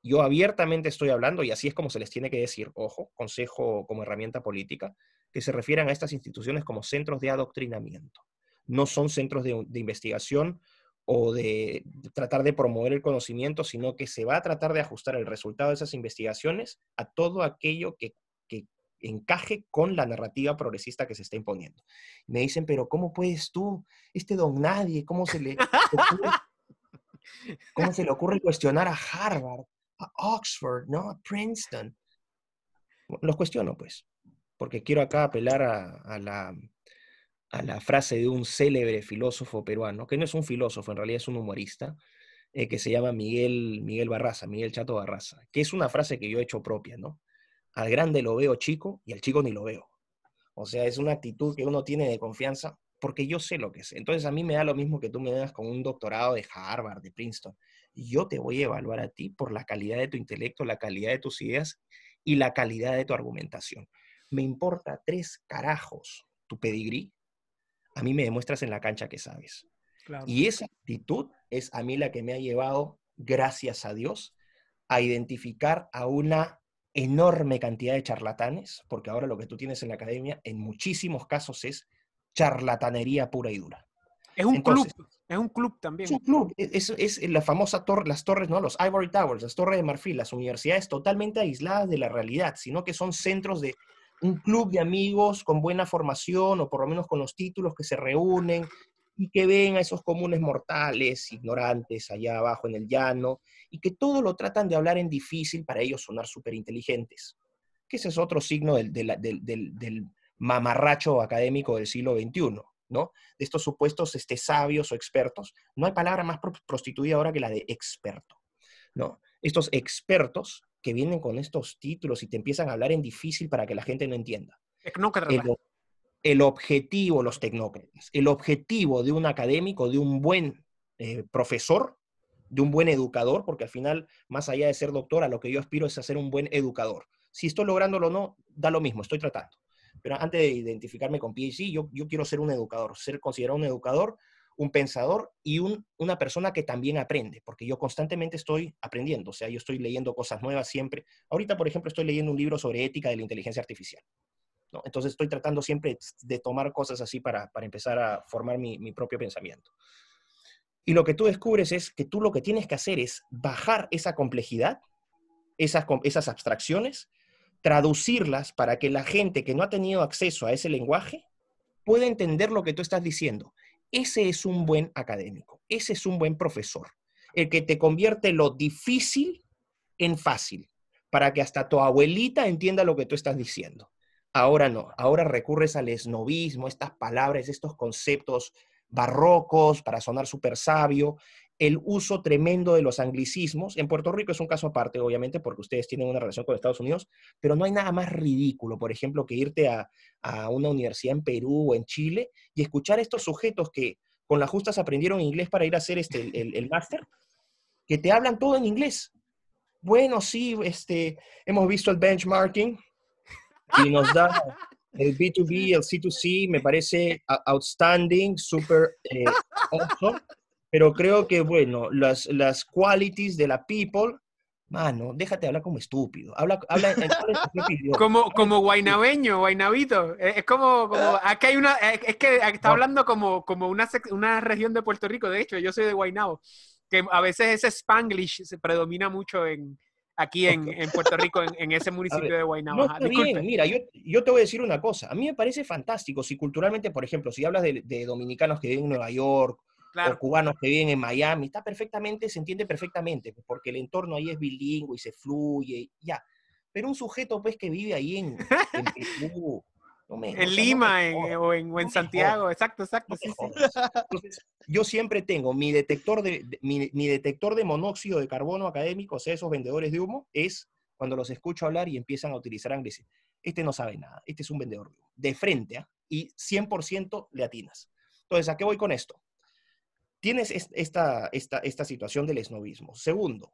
yo abiertamente estoy hablando, y así es como se les tiene que decir, ojo, consejo como herramienta política, que se refieran a estas instituciones como centros de adoctrinamiento. No son centros de, investigación o de tratar de promover el conocimiento, sino que se va a tratar de ajustar el resultado de esas investigaciones a todo aquello que, encaje con la narrativa progresista que se está imponiendo. Me dicen, pero ¿cómo puedes tú, este don nadie, cómo se le... ¿Cómo se le ocurre cuestionar a Harvard? a Oxford, no a Princeton. Los cuestiono, pues, porque quiero acá apelar a, la, frase de un célebre filósofo peruano, que no es un filósofo, en realidad es un humorista, eh, que se llama Miguel, Miguel Barraza, Miguel Chato Barraza, que es una frase que yo he hecho propia, ¿no? Al grande lo veo chico y al chico ni lo veo. O sea, es una actitud que uno tiene de confianza porque yo sé lo que es. Entonces a mí me da lo mismo que tú me das con un doctorado de Harvard, de Princeton yo te voy a evaluar a ti por la calidad de tu intelecto, la calidad de tus ideas y la calidad de tu argumentación. Me importa tres carajos tu pedigrí, a mí me demuestras en la cancha que sabes. Y esa actitud es a mí la que me ha llevado, gracias a Dios, a identificar a una enorme cantidad de charlatanes, porque ahora lo que tú tienes en la academia en muchísimos casos es charlatanería pura y dura. Es un club, es un club también. Es un club, es, es, la famosa torre, las torres, ¿no? Los Ivory Towers, las torres de marfil, las universidades totalmente aisladas de la realidad, sino que son centros de un club de amigos con buena formación o por lo menos con los títulos que se reúnen y que ven a esos comunes mortales, ignorantes, allá abajo en el llano, y que todo lo tratan de hablar en difícil para ellos sonar súper inteligentes. Que ese es otro signo del, del mamarracho académico del siglo XXI de estos supuestos este, sabios o expertos. No hay palabra más prostituida ahora que la de experto, ¿no? Estos expertos que vienen con estos títulos y te empiezan a hablar en difícil para que la gente no entienda. El, el objetivo, los tecnócratas, el objetivo de un académico, de un buen eh, profesor, de un buen educador, porque al final, más allá de ser doctora a lo que yo aspiro es a ser un buen educador. Si estoy lográndolo o no, da lo mismo, estoy tratando. Pero antes de identificarme con PhD, yo, yo quiero ser un educador, ser considerado un educador, un pensador y una persona que también aprende, porque yo constantemente estoy aprendiendo, o sea, yo estoy leyendo cosas nuevas siempre. Ahorita, por ejemplo, estoy leyendo un libro sobre ética de la inteligencia artificial. Entonces estoy tratando siempre de tomar cosas así para, empezar a formar mi, propio pensamiento. Y lo que tú descubres es que tú lo que tienes que hacer es bajar esa complejidad, esas abstracciones, traducirlas para que la gente que no ha tenido acceso a ese lenguaje pueda entender lo que tú estás diciendo. Ese es un buen académico, ese es un buen profesor, el que te convierte lo difícil en fácil, para que hasta tu abuelita entienda lo que tú estás diciendo. Ahora no, ahora recurres al esnovismo, estas palabras, estos conceptos barrocos para sonar súper sabio, el uso tremendo de los anglicismos. En Puerto Rico es un caso aparte, obviamente, porque ustedes tienen una relación con Estados Unidos, pero no hay nada más ridículo, por ejemplo, que irte a, una universidad en Perú o en Chile y escuchar estos sujetos que con las justas aprendieron inglés para ir a hacer este, el, el, máster, que te hablan todo en inglés. Bueno, sí, este, hemos visto el benchmarking y nos da el B2B, el C2C, me parece outstanding, super eh, awesome pero creo que, bueno, las, las qualities de la people Mano, déjate hablar como estúpido. Habla, habla como, como guainabeño, guainabito. Es, como, como, ah. aquí hay una, es que está ah. hablando como, como una, una región de Puerto Rico. De hecho, yo soy de Guainabo, que a veces ese Spanglish se predomina mucho en, aquí en, en Puerto Rico, en, ese municipio de Guaynabo. Mira, yo, yo, te voy a decir una cosa. A mí me parece fantástico si culturalmente, por ejemplo, si hablas de, de dominicanos que viven en Nueva York los cubanos que viven en Miami, está perfectamente, se entiende perfectamente, pues, porque el entorno ahí es bilingüe y se fluye, ya. Pero un sujeto, pues, que vive ahí en, en Lima o en, Santiago, exacto, exacto. yo siempre tengo mi detector de, mi, detector de monóxido de carbono académico, esos vendedores de humo, es cuando los escucho hablar y empiezan a utilizar inglés Este no sabe nada, este es un vendedor de humo, de frente, ¿ah? y 100% le atinas. Entonces, ¿a qué voy con esto? Tienes esta, esta, situación del esnovismo. Segundo,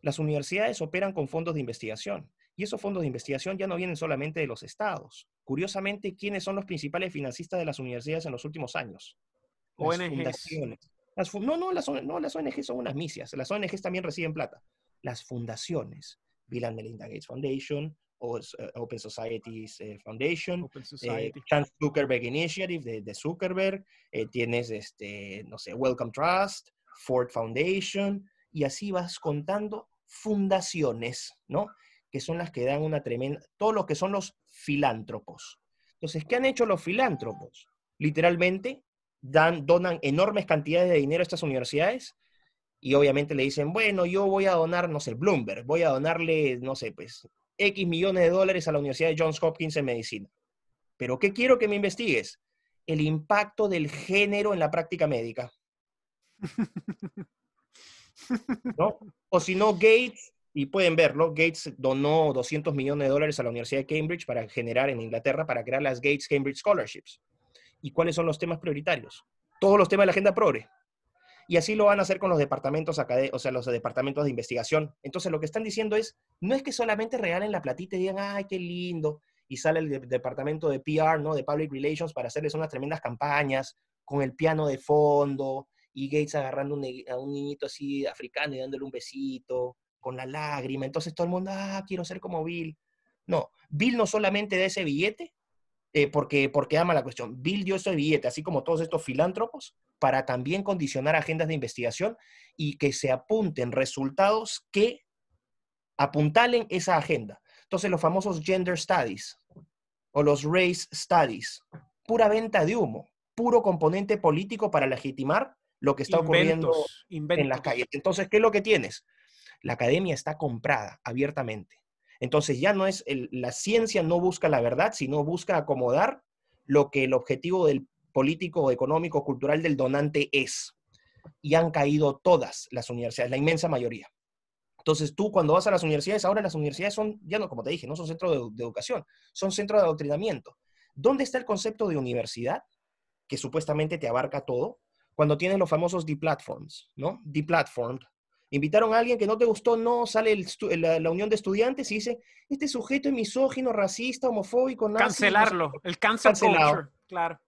las universidades operan con fondos de investigación y esos fondos de investigación ya no vienen solamente de los estados. Curiosamente, ¿quiénes son los principales financistas de las universidades en los últimos años? Las ONGs. no, no las, no, las ONGs son unas misias. Las ONGs también reciben plata. Las fundaciones, Bill and Melinda Gates Foundation, Open eh, Societies eh, Foundation, Open eh, Zuckerberg Initiative de, Zuckerberg, tienes, este, no sé, Welcome Trust, Ford Foundation, y así vas contando fundaciones, ¿no? Que son las que dan una tremenda, todos los que son los filántropos. Entonces, ¿qué han hecho los filántropos? Literalmente, dan, donan enormes cantidades de dinero a estas universidades y obviamente le dicen, bueno, yo voy a donar, no sé, Bloomberg, voy a donarle, no sé, pues X millones de dólares a la Universidad de Johns Hopkins en medicina. Pero ¿qué quiero que me investigues? El impacto del género en la práctica médica. O si no, Gates, y pueden verlo, Gates donó 200 millones de dólares a la Universidad de Cambridge para generar en Inglaterra, para crear las Gates Cambridge Scholarships. ¿Y cuáles son los temas prioritarios? Todos los temas de la agenda progre y así lo van a hacer con los departamentos, o sea, los departamentos de investigación. Entonces, lo que están diciendo es, no es que solamente regalen la platita y digan, ay, qué lindo, y sale el departamento de PR, ¿no? De Public Relations para hacerles unas tremendas campañas con el piano de fondo y Gates agarrando a un niñito así africano y dándole un besito con la lágrima. Entonces todo el mundo, ah, quiero ser como Bill. No, Bill no solamente da ese billete, eh, porque, ama la cuestión. Bill dio ese billete, así como todos estos filántropos, para también condicionar agendas de investigación y que se apunten resultados que apuntalen esa agenda. Entonces, los famosos gender studies o los race studies, pura venta de humo, puro componente político para legitimar lo que está ocurriendo en las calles. Entonces, ¿qué es lo que tienes? La academia está comprada abiertamente. Entonces ya no es, la ciencia no busca la verdad, sino busca acomodar lo que el objetivo del político, económico, cultural del donante es. Y han caído todas las universidades, la inmensa mayoría. Entonces tú cuando vas a las universidades, ahora las universidades son, ya no, como te dije, no son centros de, educación, son centros de adoctrinamiento. ¿Dónde está el concepto de universidad, que supuestamente te abarca todo, cuando tienes los famosos deplatforms, ¿no? Deplatformed, Invitaron a alguien que no te gustó, no, sale la, unión de estudiantes y dice, este sujeto es misógino, racista, homofóbico, nazi, Cancelarlo, el cancel cancelado. claro.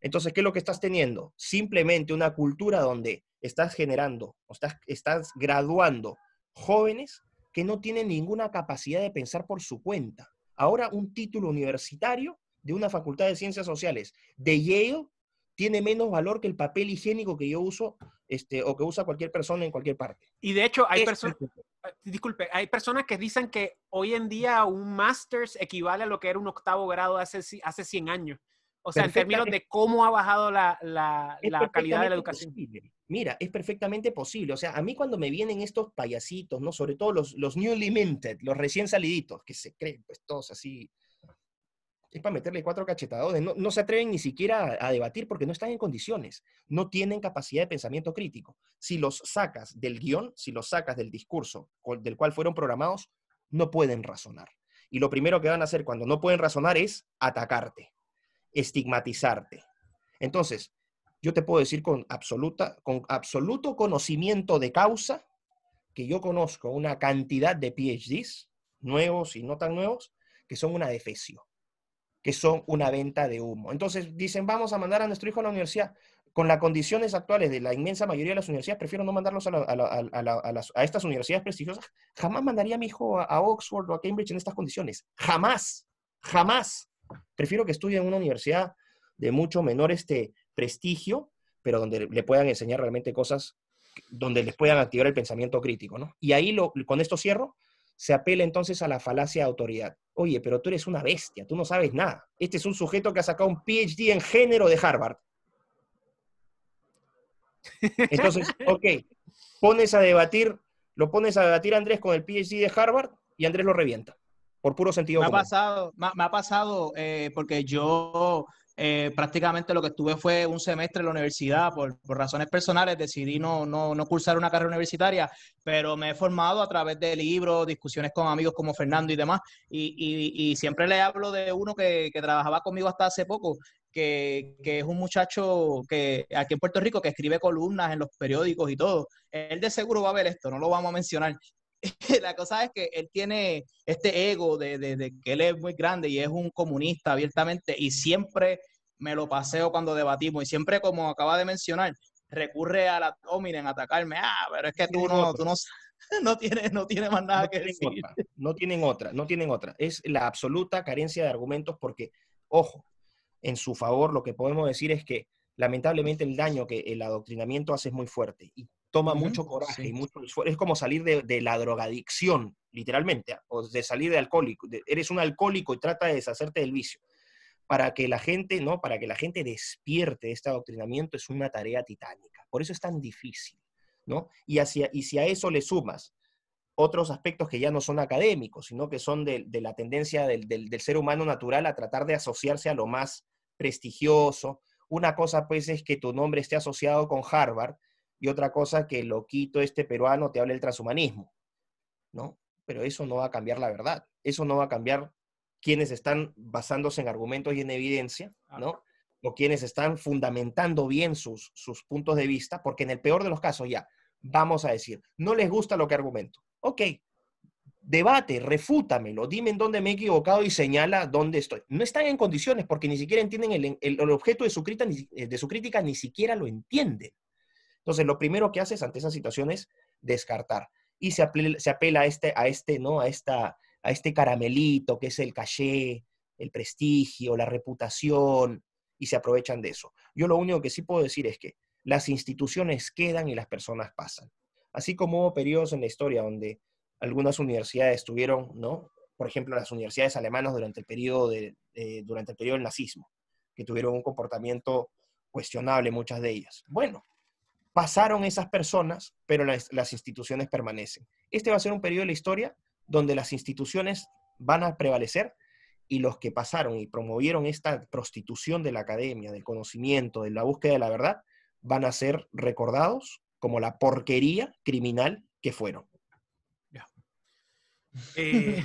Entonces, ¿qué es lo que estás teniendo? Simplemente una cultura donde estás generando, o estás graduando jóvenes que no tienen ninguna capacidad de pensar por su cuenta. Ahora un título universitario de una facultad de ciencias sociales de Yale tiene menos valor que el papel higiénico que yo uso este, o que usa cualquier persona en cualquier parte. Y de hecho, hay personas, ah, disculpe, hay personas que dicen que hoy en día un master's equivale a lo que era un octavo grado hace, hace 100 años. O sea, en términos de cómo ha bajado la, la, la calidad de la educación. Mira, es perfectamente posible. O sea, a mí cuando me vienen estos payasitos, ¿no? Sobre todo los, los newly minted, los recién saliditos, que se creen pues todos así es para meterle cuatro cachetados No, se atreven ni siquiera a, debatir porque no están en condiciones, no tienen capacidad de pensamiento crítico. Si los sacas del guión, si los sacas del discurso del cual fueron programados, no pueden razonar. Y lo primero que van a hacer cuando no pueden razonar es atacarte, estigmatizarte. Entonces, yo te puedo decir con, absoluta, con absoluto conocimiento de causa que yo conozco una cantidad de PhDs, nuevos y no tan nuevos, que son una defesión que son una venta de humo. Entonces dicen, vamos a mandar a nuestro hijo a la universidad. Con las condiciones actuales de la inmensa mayoría de las universidades, prefiero no mandarlos a, estas universidades prestigiosas. Jamás mandaría a mi hijo a, Oxford o a Cambridge en estas condiciones. Jamás, jamás. Prefiero que estudie en una universidad de mucho menor este prestigio, pero donde le puedan enseñar realmente cosas, donde les puedan activar el pensamiento crítico. Y ahí lo, con esto cierro se apela entonces a la falacia de autoridad. Oye, pero tú eres una bestia, tú no sabes nada. Este es un sujeto que ha sacado un PhD en género de Harvard. Entonces, ok, pones a debatir, lo pones a debatir Andrés con el PhD de Harvard y Andrés lo revienta, por puro sentido. Me ha pasado, me, ha pasado eh, porque yo eh, prácticamente lo que estuve fue un semestre en la universidad, por, razones personales decidí no, no, no, cursar una carrera universitaria, pero me he formado a través de libros, discusiones con amigos como Fernando y demás, y, y, y siempre le hablo de uno que, trabajaba conmigo hasta hace poco. Que, que es un muchacho que aquí en Puerto Rico que escribe columnas en los periódicos y todo. Él de seguro va a ver esto, no lo vamos a mencionar, la cosa es que él tiene este ego de, que él es muy grande y es un comunista abiertamente y siempre me lo paseo cuando debatimos y siempre como acaba de mencionar recurre a la homina en atacarme ah pero es que tú no tú tiene, no más nada que decir no tienen otra no tienen otra es la absoluta carencia de argumentos porque ojo en su favor lo que podemos decir es que lamentablemente el daño que el adoctrinamiento hace es muy fuerte y toma mucho coraje y mucho Es como salir de, de, la drogadicción, literalmente, ah, o de salir de alcohólico. eres un alcohólico y trata de deshacerte del vicio. Para que la gente, ¿no? Para que la gente despierte este adoctrinamiento es una tarea titánica. Por eso es tan difícil, ¿no? Y, hacia, y si a eso le sumas otros aspectos que ya no son académicos, sino que son de, la tendencia del, del ser humano natural a tratar de asociarse a lo más prestigioso. Una cosa, pues, es que tu nombre esté asociado con Harvard, y otra cosa que lo quito este peruano te habla el transhumanismo, ¿no? Pero eso no va a cambiar la verdad, eso no va a cambiar quienes están basándose en argumentos y en evidencia, ¿no? O quienes están fundamentando bien sus, puntos de vista, porque en el peor de los casos ya, vamos a decir, no les gusta lo que argumento. Ok, debate, refútamelo, dime en dónde me he equivocado y señala dónde estoy. No están en condiciones porque ni siquiera entienden el, objeto de su, crítica, eh, de su crítica, ni siquiera lo entienden. Entonces, lo primero que haces ante esas situaciones, descartar. Y se apela, a, este, a, este, ¿no? a, esta, a este caramelito que es el caché, el prestigio, la reputación, y se aprovechan de eso. Yo lo único que sí puedo decir es que las instituciones quedan y las personas pasan. Así como hubo periodos en la historia donde algunas universidades tuvieron, ¿no? Por ejemplo, las universidades alemanas durante el periodo, de, eh, durante el periodo del nazismo, que tuvieron un comportamiento cuestionable muchas de ellas. Bueno, pasaron esas personas, pero las, instituciones permanecen. Este va a ser un periodo de la historia donde las instituciones van a prevalecer y los que pasaron y promovieron esta prostitución de la academia, del conocimiento, de la búsqueda de la verdad, van a ser recordados como la porquería criminal que fueron. Eh,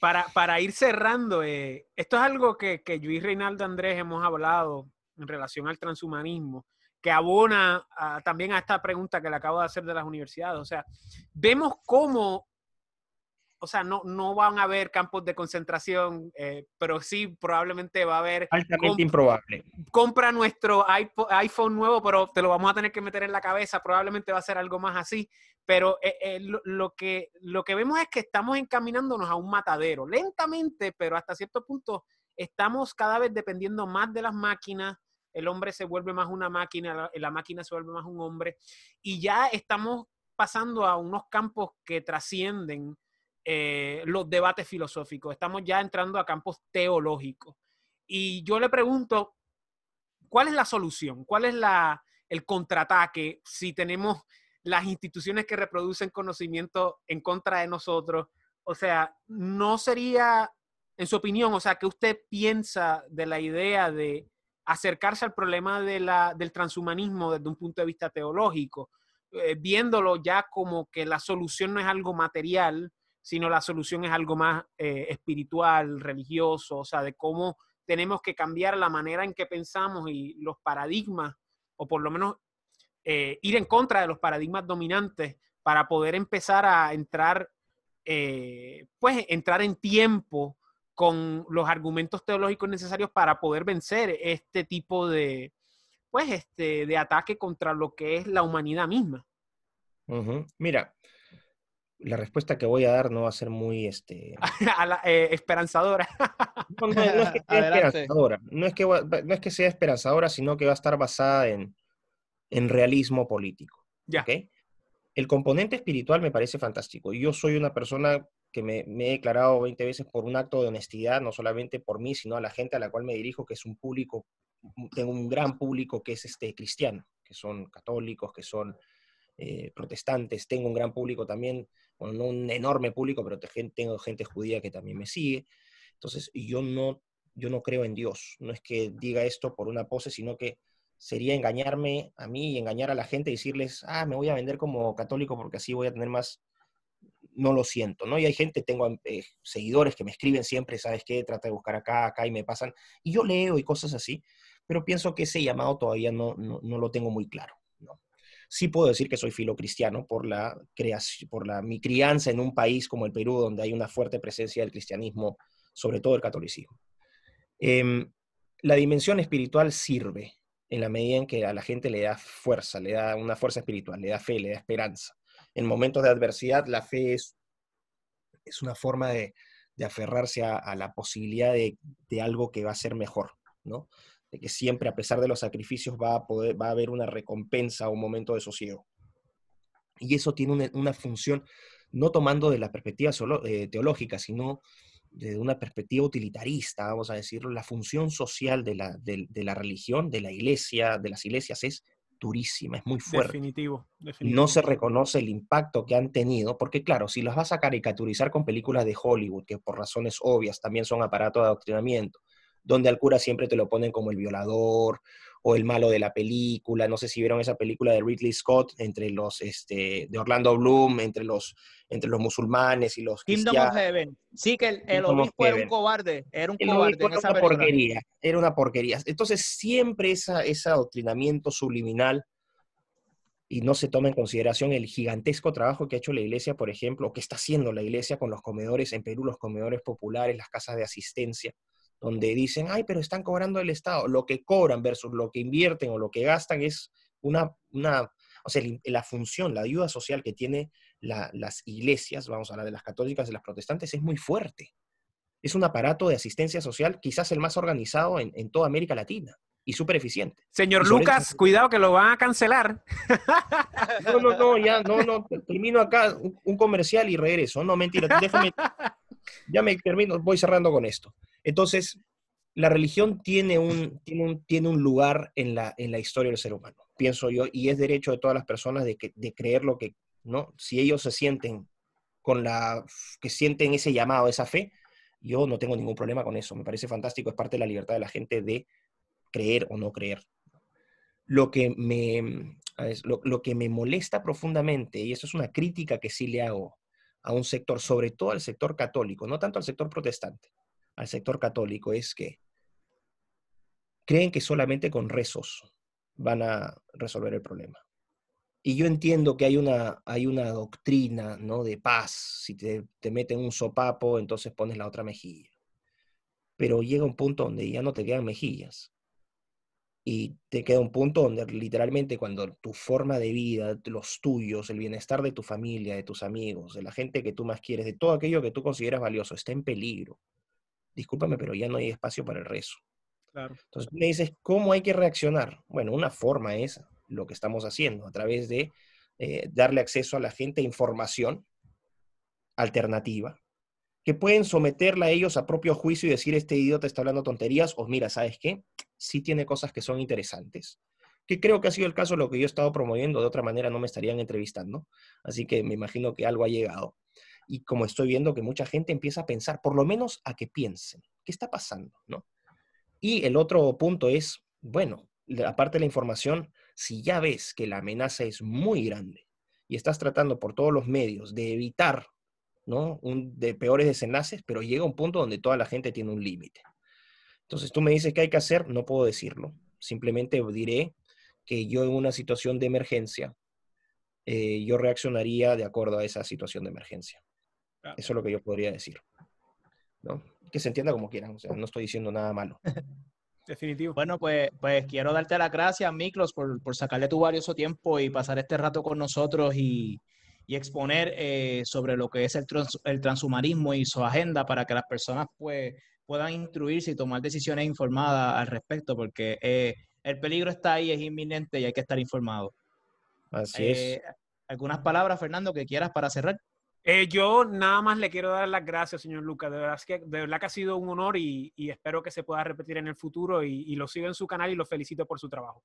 para, ir cerrando, eh, esto es algo que, que yo y Reinaldo Andrés hemos hablado en relación al transhumanismo que abona también a esta pregunta que le acabo de hacer de las universidades. O sea, vemos cómo, o sea, no, no van a haber campos de concentración, eh, pero sí probablemente va a haber... Altamente improbable. Compra nuestro iPhone nuevo, pero te lo vamos a tener que meter en la cabeza, probablemente va a ser algo más así. Pero eh, eh, que, lo que vemos es que estamos encaminándonos a un matadero, lentamente, pero hasta cierto punto estamos cada vez dependiendo más de las máquinas, el hombre se vuelve más una máquina, la, máquina se vuelve más un hombre, y ya estamos pasando a unos campos que trascienden eh, los debates filosóficos, estamos ya entrando a campos teológicos. Y yo le pregunto, ¿cuál es la solución? ¿Cuál es el contraataque si tenemos las instituciones que reproducen conocimiento en contra de nosotros? O sea, ¿no sería, en su opinión, o sea, qué usted piensa de la idea de acercarse al problema de la, del transhumanismo desde un punto de vista teológico, eh, viéndolo ya como que la solución no es algo material, sino la solución es algo más eh, espiritual, religioso, o sea, de cómo tenemos que cambiar la manera en que pensamos y los paradigmas, o por lo menos eh, ir en contra de los paradigmas dominantes para poder empezar a entrar, pues, entrar en tiempo con los argumentos teológicos necesarios para poder vencer este tipo de, pues, este, de ataque contra lo que es la humanidad misma. Mira, la respuesta que voy a dar no va a ser muy este... esperanzadora. no, es que sea esperanzadora, no es que, sea esperanzadora, sino que va a estar basada en, en realismo político. El componente espiritual me parece fantástico. Yo soy una persona que me, he declarado 20 veces por un acto de honestidad, no solamente por mí, sino a la gente a la cual me dirijo, que es un público, tengo un gran público que es este cristiano, que son católicos, que son eh, protestantes, tengo un gran público también, bueno, no un enorme público, pero tengo gente judía que también me sigue. Entonces, yo no, yo no creo en Dios, no es que diga esto por una pose, sino que sería engañarme a mí y engañar a la gente y decirles, ah, me voy a vender como católico porque así voy a tener más no lo siento, ¿no? Y hay gente, tengo eh, seguidores que me escriben siempre, ¿sabes qué? Trata de buscar acá, acá, y me pasan, y yo leo y cosas así, pero pienso que ese llamado todavía no, no, lo tengo muy claro, Sí puedo decir que soy filocristiano por, la por la, mi crianza en un país como el Perú, donde hay una fuerte presencia del cristianismo, sobre todo el catolicismo. Em, la dimensión espiritual sirve en la medida en que a la gente le da fuerza, le da una fuerza espiritual, le da fe, le da esperanza en momentos de adversidad, la fe es, es una forma de, aferrarse a, la posibilidad de, algo que va a ser mejor, ¿no? De que siempre, a pesar de los sacrificios, va a, poder, va a haber una recompensa o un momento de sosiego. Y eso tiene una, función, no tomando de la perspectiva solo, eh, teológica, sino de una perspectiva utilitarista, vamos a decirlo, la función social de la, de la, religión, de la iglesia, de las iglesias es durísima, es muy fuerte. Definitivo, No se reconoce el impacto que han tenido, porque claro, si las vas a caricaturizar con películas de Hollywood, que por razones obvias también son aparatos de adoctrinamiento, donde al cura siempre te lo ponen como el violador o el malo de la película. No sé si vieron esa película de Ridley Scott entre los este, de Orlando Bloom, entre los, entre los musulmanes y los Kingdom of Heaven. Sí, que el, obispo era un cobarde. Era un cobarde. una porquería. Era una porquería. Entonces, siempre esa, ese adoctrinamiento subliminal y no se toma en consideración el gigantesco trabajo que ha hecho la iglesia, por ejemplo, o que está haciendo la iglesia con los comedores en Perú, los comedores populares, las casas de asistencia donde dicen, ay, pero están cobrando el Estado. Lo que cobran versus lo que invierten o lo que gastan es una, una o sea, la función, la ayuda social que tienen las iglesias, vamos a la de las católicas de las protestantes, es muy fuerte. Es un aparato de asistencia social quizás el más organizado en, toda América Latina y súper eficiente. Señor Lucas, cuidado que lo van a cancelar. No, no, no, ya, no, no, termino acá un, un comercial y regreso. No, mentira, déjame, ya me termino, voy cerrando con esto. Entonces, la religión tiene un, tiene un, lugar en la, historia del ser humano, pienso yo, y es derecho de todas las personas de, creer lo que, ¿no? Si ellos se sienten con la, que sienten ese llamado, esa fe, yo no tengo ningún problema con eso, me parece fantástico, es parte de la libertad de la gente de creer o no creer. Lo que me, lo que me molesta profundamente, y eso es una crítica que sí le hago a un sector, sobre todo al sector católico, no tanto al sector protestante, al sector católico es que creen que solamente con rezos van a resolver el problema. Y yo entiendo que hay una, hay una doctrina ¿no? de paz. Si te, te meten un sopapo, entonces pones la otra mejilla. Pero llega un punto donde ya no te quedan mejillas. Y te queda un punto donde literalmente cuando tu forma de vida, los tuyos, el bienestar de tu familia, de tus amigos, de la gente que tú más quieres, de todo aquello que tú consideras valioso, está en peligro, discúlpame, pero ya no hay espacio para el rezo. Claro. Entonces me dices, ¿cómo hay que reaccionar? Bueno, una forma es lo que estamos haciendo a través de eh, darle acceso a la gente a información alternativa, que pueden someterla a ellos a propio juicio y decir, este idiota está hablando tonterías, o mira, ¿sabes qué? Sí tiene cosas que son interesantes, que creo que ha sido el caso de lo que yo he estado promoviendo, de otra manera no me estarían entrevistando, así que me imagino que algo ha llegado y como estoy viendo que mucha gente empieza a pensar, por lo menos a que piensen, ¿qué está pasando? ¿No? Y el otro punto es, bueno, aparte de la información, si ya ves que la amenaza es muy grande y estás tratando por todos los medios de evitar ¿no? de peores desenlaces, pero llega un punto donde toda la gente tiene un límite. Entonces tú me dices qué hay que hacer, no puedo decirlo. Simplemente diré que yo en una situación de emergencia, eh, yo reaccionaría de acuerdo a esa situación de emergencia. Eso es lo que yo podría decir. Que se entienda como quieran, o sea, no estoy diciendo nada malo. Definitivo. Bueno, pues, pues quiero darte las gracias, Miklos, por, sacarle tu valioso tiempo y pasar este rato con nosotros y, exponer eh, sobre lo que es el, transhumanismo y su agenda para que las personas pues, puedan instruirse y tomar decisiones informadas al respecto, porque eh, el peligro está ahí, es inminente y hay que estar informado. Así es. Eh, ¿Algunas palabras, Fernando, que quieras para cerrar? Eh, yo nada más le quiero dar las gracias, señor Lucas. De verdad, que, de verdad que ha sido un honor y, espero que se pueda repetir en el futuro. Y, lo sigo en su canal y lo felicito por su trabajo.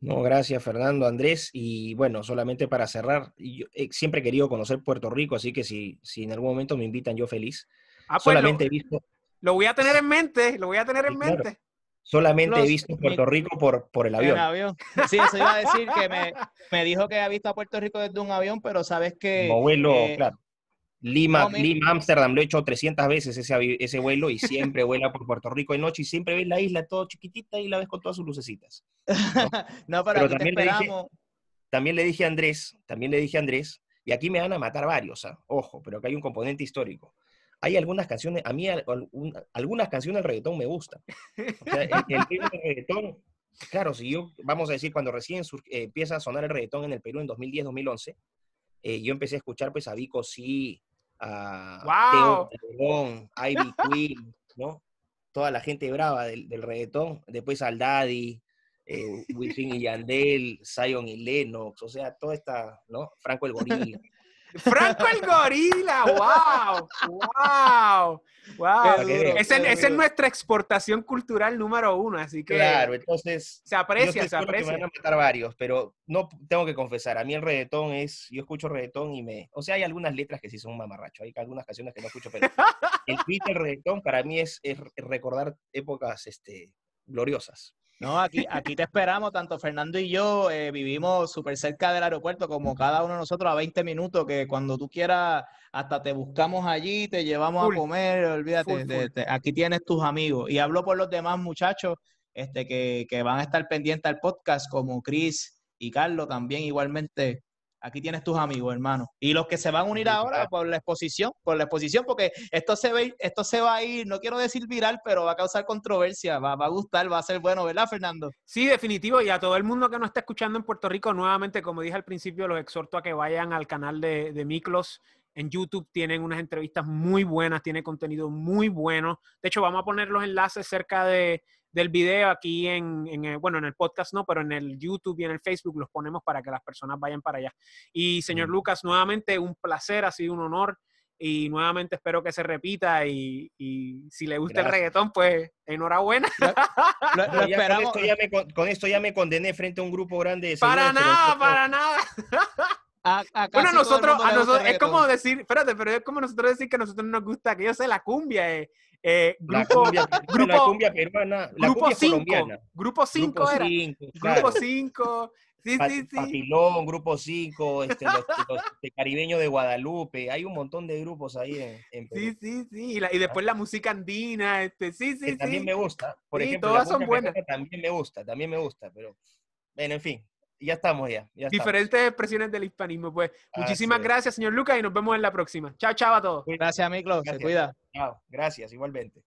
No, gracias Fernando, Andrés. Y bueno, solamente para cerrar, yo eh, siempre he querido conocer Puerto Rico, así que si, en algún momento me invitan, yo feliz. Ah, pues, solamente lo, visto. Lo voy a tener en mente, lo voy a tener en mente. Solamente he visto Puerto Rico por, por el avión. Sí, eso iba a decir que me, dijo que ha visto a Puerto Rico desde un avión, pero sabes que. Eh, Lima, Lima, Ámsterdam, lo he hecho 300 veces ese, vuelo y siempre vuela por Puerto Rico de noche y siempre ves la isla todo chiquitita y la ves con todas sus lucecitas. No, para pero también, le dije, también le dije a Andrés, también le dije a Andrés, y aquí me van a matar varios, ¿ah? ojo, pero acá hay un componente histórico. Hay algunas canciones, a mí algunas canciones del reggaetón me gustan. O el, reggaetón, claro, si yo, vamos a decir, cuando recién eh, empieza a sonar el reggaetón en el Perú en 2010-2011, eh, yo empecé a escuchar pues a Vico sí, Ivy Queen, ¿no? Toda la gente brava del, del reggaetón, después al Daddy, eh, Wisin y Yandel, Zion y Lennox, o sea, toda esta, ¿no? Franco el Gorila. Franco el gorila, wow, wow, wow. es, nuestra exportación cultural número uno, así que. Claro, entonces. Se aprecia, se aprecia. matar varios, pero no tengo que confesar, a mí el reggaetón es, yo escucho reggaetón y me, o sea, hay algunas letras que sí son un mamarracho, hay algunas canciones que no escucho, pero el beat del reggaetón para mí es, es recordar épocas, este, gloriosas. No, aquí, aquí te esperamos, tanto Fernando y yo eh, vivimos súper cerca del aeropuerto, como cada uno de nosotros a 20 minutos, que cuando tú quieras, hasta te buscamos allí, te llevamos a comer, olvídate, aquí tienes tus amigos. Y hablo por los demás muchachos este, que, que van a estar pendientes al podcast, como Chris y Carlos también igualmente aquí tienes tus amigos, hermano. Y los que se van a unir ahora por la exposición, por la exposición, porque esto se ve, esto se va a ir, no quiero decir viral, pero va a causar controversia, va, a gustar, va a ser bueno, ¿verdad, Fernando? Sí, definitivo. Y a todo el mundo que nos está escuchando en Puerto Rico, nuevamente, como dije al principio, los exhorto a que vayan al canal de, de Miklos. En YouTube tienen unas entrevistas muy buenas, tiene contenido muy bueno. De hecho, vamos a poner los enlaces cerca de, del video aquí en, bueno, en el podcast no, pero en el YouTube y en el Facebook los ponemos para que las personas vayan para allá. Y señor mm. Lucas, nuevamente un placer, ha sido un honor y nuevamente espero que se repita y, si le gusta el reggaetón, pues enhorabuena. Con, esto ya me, condené frente a un grupo grande. para nada, para nada. bueno, nosotros, a nosotros es como decir, espérate, pero es como nosotros decir que a nosotros nos gusta, que yo sé, la cumbia eh, eh, la cumbia, la cumbia peruana, grupo 5, grupo 5 Cinco, Grupo 5, sí, grupo 5, este, los, caribeños de Guadalupe, hay un montón de grupos ahí en, Sí, sí, sí, y, después la música andina, este, sí, sí, que sí. También me gusta, por ejemplo, todas son buenas. También me gusta, también me gusta, pero bueno, en fin, ya estamos ya. Diferentes expresiones del hispanismo. Pues muchísimas gracias, señor Lucas, y nos vemos en la próxima. Chao, chao a todos. Gracias, Miklo. Se cuida. Chao. Gracias, igualmente.